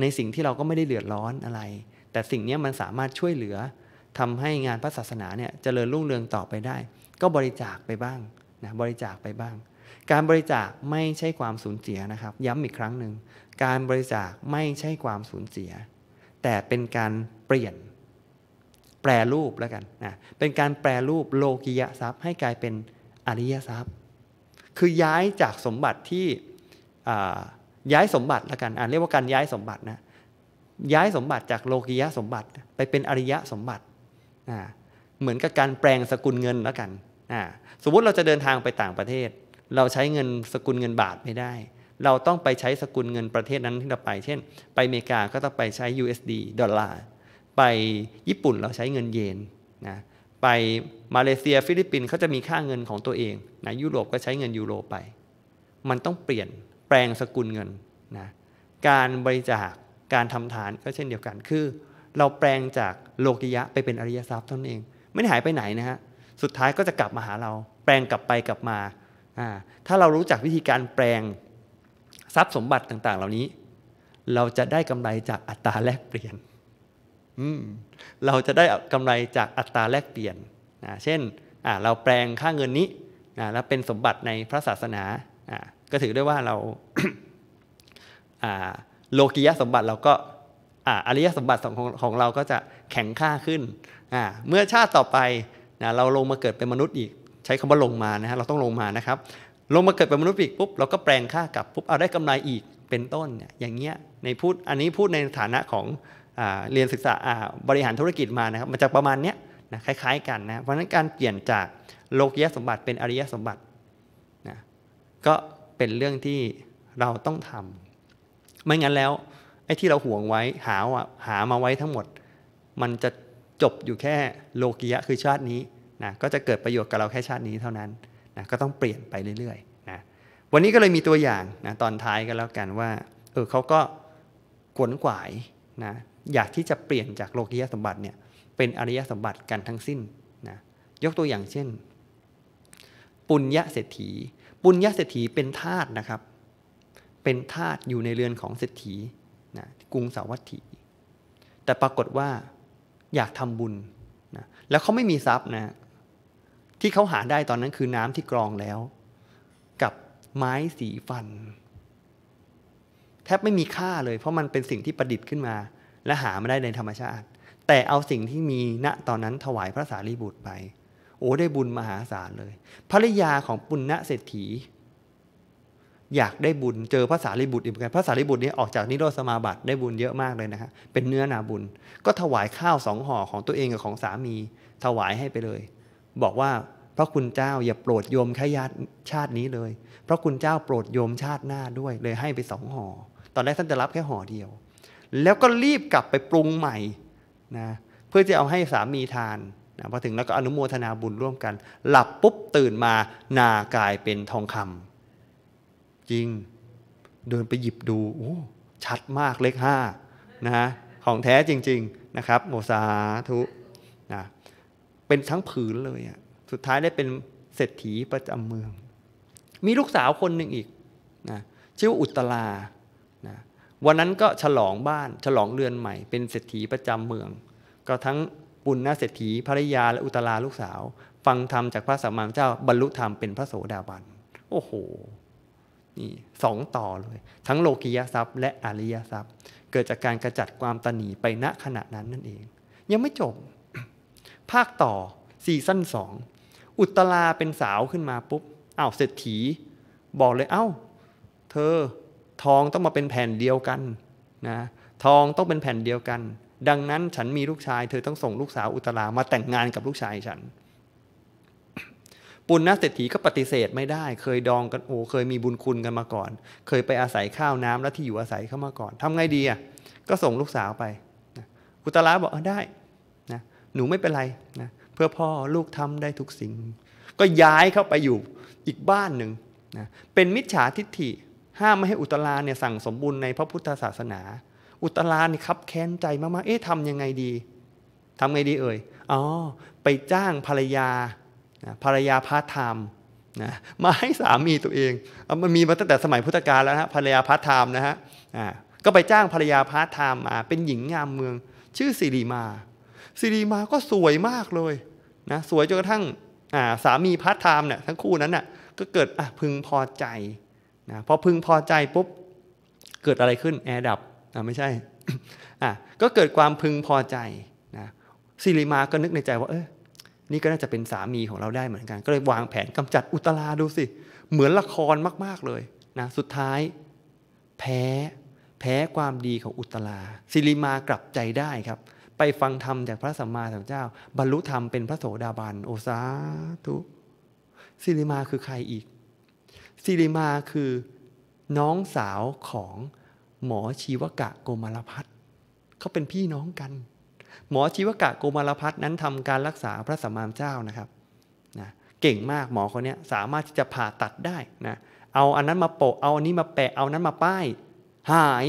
ในสิ่งที่เราก็ไม่ได้เดือดร้อนอะไร แต่สิ่งนี้มันสามารถช่วยเหลือ ทำให้งานพระศาสนาเนี่ยจเจริญรุ่งเรืองต่อไปได้ ก็บริจาคไปบ้างนะบริจาคไปบ้าง การบริจาคไม่ใช่ความสูญเสียนะครับ ย้ำอีกครั้งหนึ่ง การบริจาคไม่ใช่ความสูญเสีย แต่เป็นการเปลี่ยน แปรรูปแล้วกันนะเป็นการแปรรูปโลกิยะทรัพย์ให้กลายเป็นอริยทรัพย์คือย้ายจากสมบัติที่ย้ายสมบัติละกันเรียกว่าการย้ายสมบัตินะย้ายสมบัติจากโลกิยะสมบัติ ไปเป็นอริยะสมบัติเหมือนกับการแปลงสกุลเงินละกัน สมมติเราจะเดินทางไปต่างประเทศ เราใช้เงินสกุลเงินบาทไม่ได้ เราต้องไปใช้สกุลเงินประเทศนั้นที่เราไป เช่นไปอเมริกาก็ต้องไปใช้ USD ดอลลาร์ไปญี่ปุ่นเราใช้เงินเยนนะไปมาเลเซียฟิลิปปินส์เขาจะมีค่าเงินของตัวเองนะยุโรปก็ใช้เงินยูโรไป มันต้องเปลี่ยนแปลงสกุลเงินนะการบริจาคการทำฐานก็เช่นเดียวกันคือ เราแปลงจากโลกิยะไปเป็นอริยทรัพย์ท่านเอง ไม่หายไปไหนนะฮะ สุดท้ายก็จะกลับมาหาเรา แปลงกลับไปกลับมา ถ้าเรารู้จักวิธีการแปลงทรัพย์สมบัติต่างๆ เหล่านี้ เราจะได้กำไรจากอัตราแลกเปลี่ยนเราจะได้กำไรจากอัตราแลกเปลี่ยนนะเช่นเราแปลงค่าเงินนี้นะแล้วเป็นสมบัติในพระศาสนา ก็ถือได้ว่าเราโลกิยสมบัติเราก็อริยสมบัติของของเราก็จะแข็งค่าขึ้น เมื่อชาติต่อไปนะเราลงมาเกิดเป็นมนุษย์อีกใช้คำว่าลงมานะฮะเราต้องลงมานะครับ ลงมาเกิดเป็นมนุษย์อีกปุ๊บ เราก็แปลงค่ากลับปุ๊บเอาได้กำไรอีกเป็นต้นเนี่ยอย่างเงี้ยในพูดอันนี้พูดในฐานะของเรียนศึกษาบริหารธุรกิจมานะครับ มันจะประมาณนี้นะคล้ายๆ กันนะ เพราะฉะนั้นการเปลี่ยนจากโลกยสมบัติเป็นอริยสมบัตินะก็เป็นเรื่องที่เราต้องทำไม่งั้นแล้วไอ้ที่เราห่วงไว้หาหามาไว้ทั้งหมด มันจะจบอยู่แค่โลกียะคือชาตินี้นะก็จะเกิดประโยชน์กับเราแค่ชาตินี้เท่านั้นนะก็ต้องเปลี่ยนไปเรื่อยๆนะวันนี้ก็เลยมีตัวอย่างนะตอนท้ายก็แล้วกันว่าเออเขาก็ขวนขวายนะอยากที่จะเปลี่ยนจากโลกียสมบัติเนี่ยเป็นอริยสมบัติกันทั้งสิ้นนะยกตัวอย่างเช่น ปุญญเศรษฐีปุญญเศรษฐีเป็นทาสนะครับ เป็นทาสอยู่ในเรือนของเศรษฐีนะกรุงสาวัตถีแต่ปรากฏว่าอยากทำบุญนะแล้วเขาไม่มีทรัพย์นะที่เขาหาได้ตอนนั้นคือน้ำที่กรองแล้ว กับไม้สีฟัน แทบไม่มีค่าเลย เพราะมันเป็นสิ่งที่ประดิษฐ์ขึ้นมาและหาไม่ได้ในธรรมชาติ แต่เอาสิ่งที่มีณตอนนั้นถวายพระสารีบุตรไป โอ้ได้บุญมหาศาลเลย ภรรยาของปุณณะเศรษฐีอยากได้บุญเจอพระสารีบุตรอีกเหมือนกัน พระสารีบุตรนี้ออกจากนิโรธสมาบัติได้บุญเยอะมากเลยนะฮะเป็นเนื้อนาบุญ ก็ถวายข้าวสองห่อของตัวเองกับของสามีถวายให้ไปเลย บอกว่าพระคุณเจ้าอย่าโปรดโยมขย่ญาชาตินี้เลยพระคุณเจ้าโปรดโยมชาติหน้าด้วยเลยให้ไปสองห่อตอนแรกท่านจะรับแค่ห่อเดียวแล้วก็รีบกลับไปปรุงใหม่นะเพื่อจะเอาให้สามีทานนะพอถึงแล้วก็อนุโมทนาบุญร่วมกัน หลับปุ๊บตื่นมานากลายเป็นทองคำจริงเดินไปหยิบดูโอ้ชัดมากเลขห้านะของแท้จริงๆนะครับ โมสาทุนะเป็นทั้งผืนเลยอ่ะสุดท้ายได้เป็นเศรษฐีประจำเมือง มีลูกสาวคนหนึ่งอีกนะชื่ออุตลาวันนั้นก็ฉลองบ้านฉลองเรือนใหม่ เป็นเศรษฐีประจำเมือง ก็ทั้งปุณณเศรษฐีภรรยาและอุตลาลูกสาว ฟังธรรมจากพระสัมมาเจ้าบรรลุธรรมเป็นพระโสดาบัน โอ้โห นี่สองต่อเลย ทั้งโลกียทรัพย์และอริยทรัพย์ เกิดจากการกระจัดความตนีไปณขณะนั้นนั่นเอง ยังไม่จบ ภาคต่อซีซั่นสองอุตลาเป็นสาวขึ้นมาปุ๊บอ้าวเศรษฐี บอกเลยเอ้า เธอทองต้องมาเป็นแผ่นเดียวกัน นะ ทองต้องเป็นแผ่นเดียวกัน ดังนั้นฉันมีลูกชายเธอต้องส่งลูกสาว อุตรามาแต่งงานกับลูกชายฉัน ปุณณเศรษฐีก็ปฏิเสธไม่ได้ เคยดองกันโอ้เคยมีบุญคุณกันมาก่อน เคยไปอาศัยข้าวน้ำและที่อยู่อาศัยเข้ามาก่อน ทำไงดีอ่ะก็ส่งลูกสาวไป อุตราบอกเออได้นะหนูไม่เป็นไรนะเพื่อพ่อลูกทำได้ทุกสิ่ง ก็ย้ายเข้าไปอยู่อีกบ้านหนึ่งนะเป็นมิจฉาทิฏฐิห้ามไม่ให้อุตลาเนี่ยสั่งสมบุญในพระพุทธศาสนา อุตลาเนี่ยครับแค้นใจมากๆ เอ๊ะทำยังไงดี ทำไงดีเอ่ย อ๋อ ไปจ้างภรรยา ภรรยาพาร์ทไทม์นะมาให้สามีตัวเอง มันมีมาตั้งแต่สมัยพุทธกาลแล้วนะภรรยาพาร์ทไทม์นะฮะก็ไปจ้างภรรยาพาร์ทไทม์มา เป็นหญิงงามเมือง ชื่อสิริมาสิริมาก็สวยมากเลยนะ สวยจนกระทั่งสามีพาร์ทไทม์เนี่ยทั้งคู่นั้นน่ะ ก็เกิดพึงพอใจนะพอพึงพอใจปุ๊บเกิดอะไรขึ้นแอร์ดับนะไม่ใช่อ่ะก็เกิดความพึงพอใจนะสิริมาก็นึกในใจว่า เออนี่ก็น่าจะเป็นสามีของเราได้เหมือนกัน ก็เลยวางแผนกำจัดอุตลาดูสิ เหมือนละครมาก ๆเลยนะสุดท้าย แพ้แพ้ความดีของอุตลาสิริมากลับใจได้ครับ ไปฟังธรรมจากพระสัมมาสัมพุทธเจ้า บรรลุธรรมเป็นพระโสดาบันโอสาธุสิริมาคือใครอีกสิริมาคือน้องสาวของหมอชีวกะโกมารพัฒเขาเป็นพี่น้องกัน หมอชีวกะโกมารพัฒนั้นทำการรักษาพระสัมมาเจ้านะครับนะเก่งมากหมอคนนี้สามารถที่จะผ่าตัดได้นะ เอาอันนั้นมาโปะ เอาอันนี้มาแปะ เอานั้นมาป้าย หาย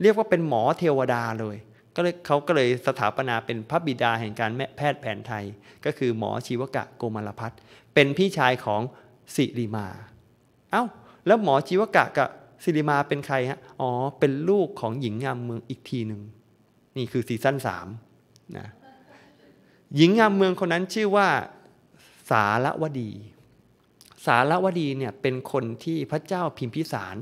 เรียกว่าเป็นหมอเทวดาเลย ก็เลย เขาก็เลยสถาปนาเป็นพระบิดาแห่งการแพทย์แผนไทย ก็คือหมอชีวกะโกมารพัฒเป็นพี่ชายของสิริมาเอา้าแล้วหมอชีวกะกับซิริมาเป็นใครฮะอ๋อ เป็นลูกของหญิงงามเมืองอีกทีหนึ่งนี่คือซีซั่นสามนะหญิงงามเมืองคนนั้นชื่อว่าสารวดี สารวดีเนี่ยเป็นคนที่พระเจ้าพิมพิสาร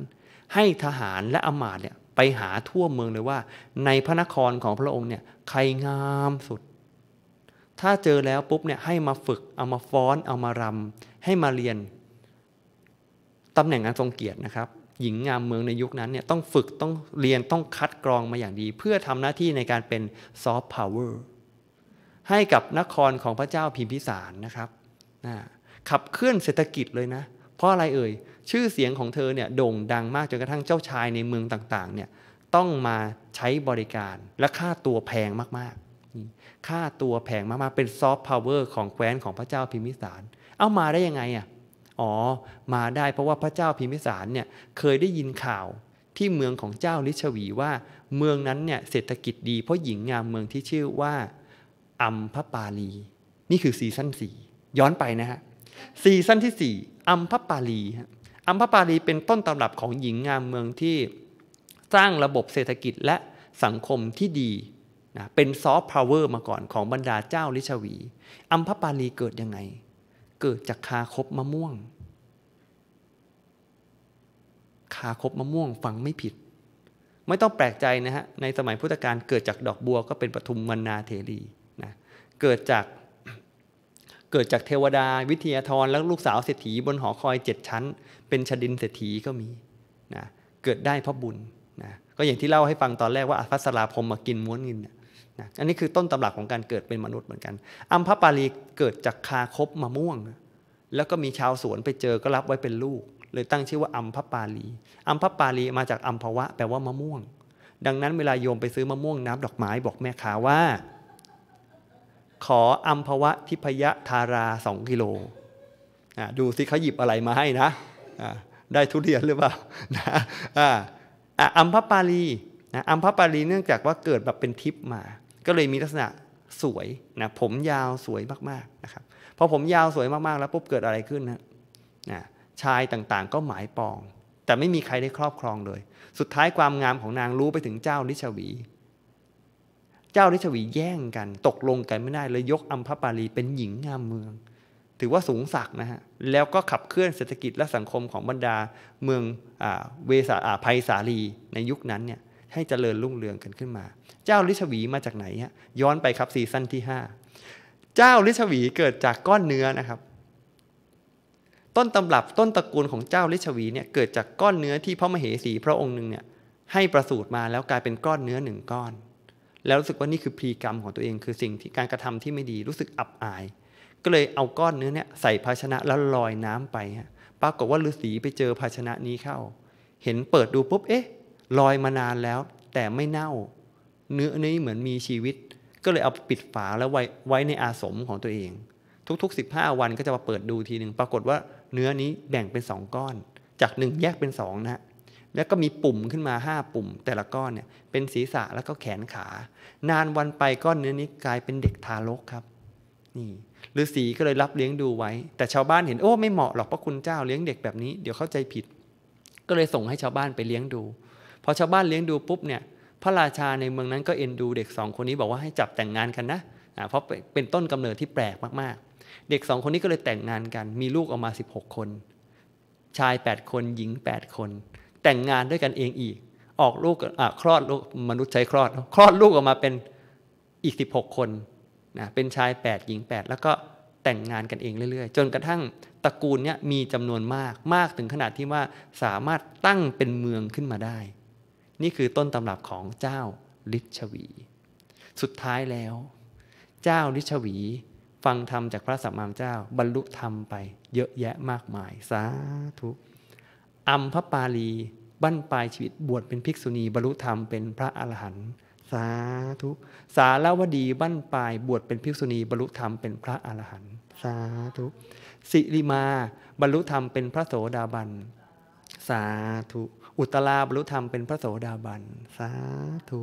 ให้ทหารและอมาตเนี่ยไปหาทั่วเมืองเลยว่าในพระนครของพระองค์เนี่ยใครงามสุด ถ้าเจอแล้วปุ๊บเนี่ยให้มาฝึกเอามาฟ้อนเอามารำให้มาเรียนตำแหน่งงานทรงเกียรตินะครับหญิงงามเมืองในยุคนั้นเนี่ยต้องฝึกต้องเรียนต้องคัดกรองมาอย่างดี เพื่อทำหน้าที่ในการเป็นซอฟต์พาวเวอร์ให้กับนครของพระเจ้าพิมพิสารนะครับขับเคลื่อนเศรษฐกิจเลยนะ เพราะอะไรเอ่ย ชื่อเสียงของเธอเนี่ยโด่งดังมาก จนกระทั่งเจ้าชายในเมืองต่างๆเนี่ยต้องมาใช้บริการ และค่าตัวแพงมากๆ ค่าตัวแพงมากๆเป็นซอฟต์พาวเวอร์ของแคว้นของพระเจ้าพิมพิสาร เอามาได้ยังไงอ่ะอ๋อ มาได้เพราะว่าพระเจ้าพิมพิสารเนี่ยเคยได้ยินข่าวที่เมืองของเจ้าลิชวีว่าเมืองนั้นเนี่ยเศรษฐกิจดีเพราะหญิงงามเมืองที่ชื่อว่า อัมพปาลี นี่คือซีซั่นสี่ย้อนไปนะฮะซีซั่นที่สี่อัมพปาลีอัมพปาลีเป็นต้นตำรับของหญิงงามเมืองที่สร้างระบบเศรษฐกิจและสังคมที่ดีนะเป็นซอฟต์พาวเวอร์มาก่อนของบรรดาเจ้าลิชวี อัมพปาลีเกิดยังไงเกิดจากคาคบมะม่วง คาคบมะม่วงฟังไม่ผิด ไม่ต้องแปลกใจนะฮะ ในสมัยพุทธกาลเกิดจากดอกบัวก็เป็นปทุมมนาเทรีนะ เกิดจาก เกิดจากเทวดาวิทยาธรและลูกสาวเศรษฐีบนหอคอยเจ็ดชั้น เป็นชดินเศรษฐีก็มีนะ เกิดได้เพราะบุญนะ ก็อย่างที่เล่าให้ฟังตอนแรกว่าอภัสราพรมมากินม้วนเงินนะนะอันนี้คือต้นตำรับของการเกิดเป็นมนุษย์เหมือนกัน อัมพปาลีเกิดจากคาคบมะม่วง แล้วก็มีชาวสวนไปเจอก็รับไว้เป็นลูก เลยตั้งชื่อว่าอัมพปาลี อัมพปาลีมาจากอัมพวะแปลว่ามะม่วง ดังนั้นเวลาโยมไปซื้อมะม่วงน้ำดอกไม้บอกแม่ค้าว่า ขออัมพวะทิพยธาราสองกิโลดูสิเขาหยิบอะไรมาให้นะได้ทุเรียนหรือเปล่านอัมพปาลีอัมพปาลีเนื่องจากว่าเกิดแบบเป็นทิพมาก็เลยมีลักษณะสวยนะผมยาวสวยมากๆนะครับพอผมยาวสวยมากๆแล้วปุ๊บเกิดอะไรขึ้นนะนะชายต่างๆก็หมายปอง แต่ไม่มีใครได้ครอบครองเลย สุดท้ายความงามของนางรู้ไปถึงเจ้าลิชวีเจ้าลิชวีแย่งกัน ตกลงกันไม่ได้เลยยกอัมพปาลีเป็นหญิงงามเมือง ถือว่าสูงสักนะฮะแล้วก็ขับเคลื่อนเศรษฐกิจและสังคมของบรรดาเมืองอเวสาภัยสาลีในยุคนั้นเนี่ยให้เจริญรุ่งเรืองกันขึ้นมา เจ้าลิชวีมาจากไหนฮะ ย้อนไปครับ ซีซั่นที่ 5 เจ้าลิชวีเกิดจากก้อนเนื้อนะครับ ต้นตำรับต้นตระกูลของเจ้าลิชวีเนี่ยเกิดจากก้อนเนื้อที่พระมเหสีพระองค์หนึ่งเนี่ยให้ประสูติมาแล้วกลายเป็นก้อนเนื้อหนึ่งก้อน แล้วรู้สึกว่านี่คือพรีกรรมของตัวเองคือสิ่งที่การกระทำที่ไม่ดีรู้สึกอับอาย ก็เลยเอาก้อนเนื้อเนี่ยใส่ภาชนะแล้วลอยน้ำไปฮะปรากฏว่าฤาษีไปเจอภาชนะนี้เข้า เห็นเปิดดูปุ๊บเอ๊ะลอยมานานแล้ว แต่ไม่เน่า เนื้อนี้เหมือนมีชีวิต ก็เลยเอาปิดฝาแล้วไว้ไวในอาสมของตัวเอง ทุกๆ 15วันก็จะมาเปิดดูทีหนึ่งปรากฏว่าเนื้อนี้แบ่งเป็น2ก้อน จาก1แยกเป็น2นะแล้วก็มีปุ่มขึ้นมา 5 ปุ่ม แต่ละก้อนเนี่ยเป็นศีรษะแล้วก็แขนขา นานวันไปก้อนเนื้อนี้กลายเป็นเด็กทารกครับ นี่ฤาษีก็เลยรับเลี้ยงดูไว้ แต่ชาวบ้านเห็นโอ้ไม่เหมาะหรอกพระคุณเจ้าเลี้ยงเด็กแบบนี้เดี๋ยวเข้าใจผิด ก็เลยส่งให้ชาวบ้านไปเลี้ยงดูพอชาวบ้านเลี้ยงดูปุ๊บเนี่ย พระราชาในเมืองนั้นก็เอ็นดูเด็กสองคนนี้บอกว่าให้จับแต่งงานกันนะ เพราะเป็นต้นกำเนิดที่แปลกมากๆ เด็กสองคนนี้ก็เลยแต่งงานกัน มีลูกออกมา 16 คน ชาย 8 คน หญิง 8 คน แต่งงานด้วยกันเองอีก ออกลูกคลอดลูกมนุษย์ใช้คลอดคลอดลูกออกมาเป็นอีก 16 คนนะเป็นชาย 8 หญิง 8 แล้วก็แต่งงานกันเองเรื่อย ๆ จนกระทั่งตระกูลนี้มีจำนวนมาก มากถึงขนาดที่ว่าสามารถตั้งเป็นเมืองขึ้นมาได้นี่คือต้นตำรับของเจ้าลิชวี สุดท้ายแล้ว เจ้าลิชวี ฟังธรรมจากพระสัมมาเจ้า บรรลุธรรมไป เยอะแยะมากมายสาธุ อัมพปาลีบั้นปลายชีวิตบวชเป็นภิกษุณีบรรลุธรรมเป็นพระอรหันต์สาธุ สารวดีบั้นปลายบวชเป็นภิกษุณีบรรลุธรรมเป็นพระอรหันต์สาธุ สิริมา บรรลุธรรมเป็นพระโสดาบันสาธุอุตลาบรรลุธรรมเป็นพระโสดาบัน สาธุ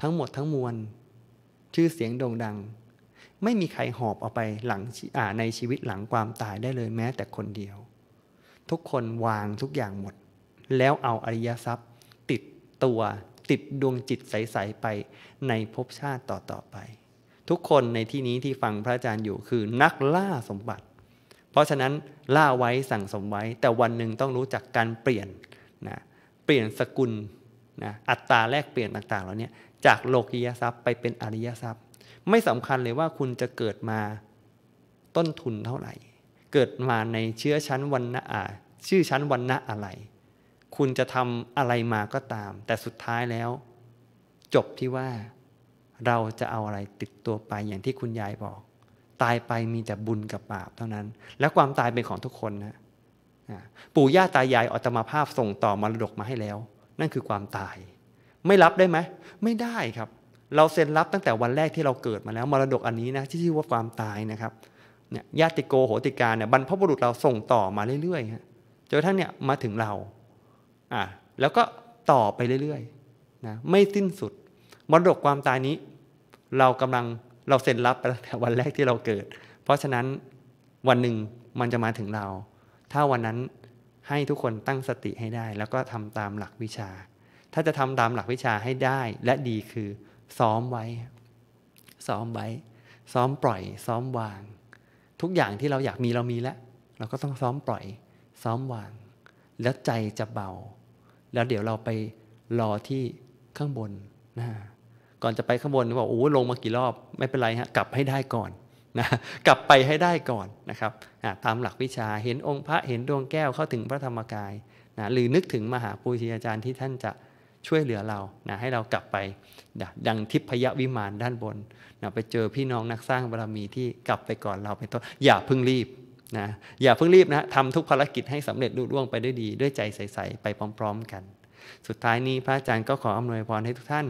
ทั้งหมดทั้งมวล ชื่อเสียงโด่งดัง ไม่มีใครหอบเอาไปหลังอ่าในชีวิตหลังความตายได้เลยแม้แต่คนเดียว ทุกคนวางทุกอย่างหมด แล้วเอาอริยทรัพย์ ติดตัวติดดวงจิตใสๆไปในภพชาติต่อ ๆ ไป ทุกคนในที่นี้ที่ฟังพระอาจารย์อยู่คือนักล่าสมบัติ เพราะฉะนั้นล่าไว้สั่งสมไว้แต่วันหนึ่งต้องรู้จักการเปลี่ยนนะเปลี่ยนสกุลนะอัตราแลกเปลี่ยนต่างๆ เหล่านี้จากโลกียทรัพย์ไปเป็นอริยทรัพย์ ไม่สำคัญเลยว่าคุณจะเกิดมาต้นทุนเท่าไหร่ เกิดมาในเชื้อชั้นวันณะชื่อชั้นวันณะอะไร คุณจะทำอะไรมาก็ตาม แต่สุดท้ายแล้ว จบที่ว่าเราจะเอาอะไรติดตัวไปอย่างที่คุณยายบอก ตายไปมีแต่บุญกับบาปเท่านั้น และความตายเป็นของทุกคนนะปู่ย่าตายายอัตมาภาพส่งต่อมรดกมาให้แล้ว นั่นคือความตาย ไม่รับได้ไหมไม่ได้ครับ เราเซ็นรับตั้งแต่วันแรกที่เราเกิดมาแล้วมรดกอันนี้นะที่ชื่อว่าความตายนะครับเนี่ยญาติโกโหติการเนี่ยบรรพบุรุษเราส่งต่อมาเรื่อยๆจนทั้งเนี่ยมาถึงเราอ่าแล้วก็ต่อไปเรื่อยๆนะไม่สิ้นสุดมรดกความตายนี้ เรากำลังเราเซ็นรับตั้งแต่วันแรกที่เราเกิด เพราะฉะนั้นวันหนึ่งมันจะมาถึงเราถ้าวันนั้นให้ทุกคนตั้งสติให้ได้ แล้วก็ทำตามหลักวิชา ถ้าจะทำตามหลักวิชาให้ได้ และดีคือซ้อมไว้ ซ้อมไว้ ซ้อมปล่อย ซ้อมวาง ทุกอย่างที่เราอยากมีเรามีแล้ว เราก็ต้องซ้อมปล่อย ซ้อมวาง แล้วใจจะเบา แล้วเดี๋ยวเราไปรอที่ข้างบนนะก่อนจะไปข้างบนบอกโอ้ลงมากี่รอบไม่เป็นไรฮะกลับให้ได้ก่อนนะกลับไปให้ได้ก่อนนะครับตามหลักวิชาเห็นองค์พระเห็นดวงแก้วเข้าถึงพระธรรมกายนะหรือนึกถึงมหาปุถีอาจารย์ที่ท่านจะช่วยเหลือเรานะให้เรากลับไปดังทิพยวิมานด้านบนนะไปเจอพี่น้องนักสร้างบารมีที่กลับไปก่อนเราเป็นต้นอย่าเพิ่งรีบนะอย่าเพิ่งรีบนะทำทุกภารกิจให้สำเร็จลุล่วงไปด้วยดี ด้วยใจใสๆไปพร้อม ๆ กันสุดท้ายนี้พระอาจารย์ก็ขออำนวยพรให้ทุกท่าน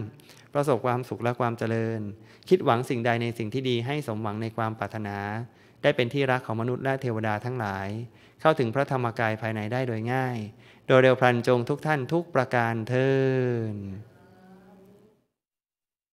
ประสบความสุขและความเจริญ คิดหวังสิ่งใดในสิ่งที่ดีให้สมหวังในความปรารถนา ได้เป็นที่รักของมนุษย์และเทวดาทั้งหลาย เข้าถึงพระธรรมกายภายในได้โดยง่าย โดยเร็วพลันจงทุกท่านทุกประการเทิน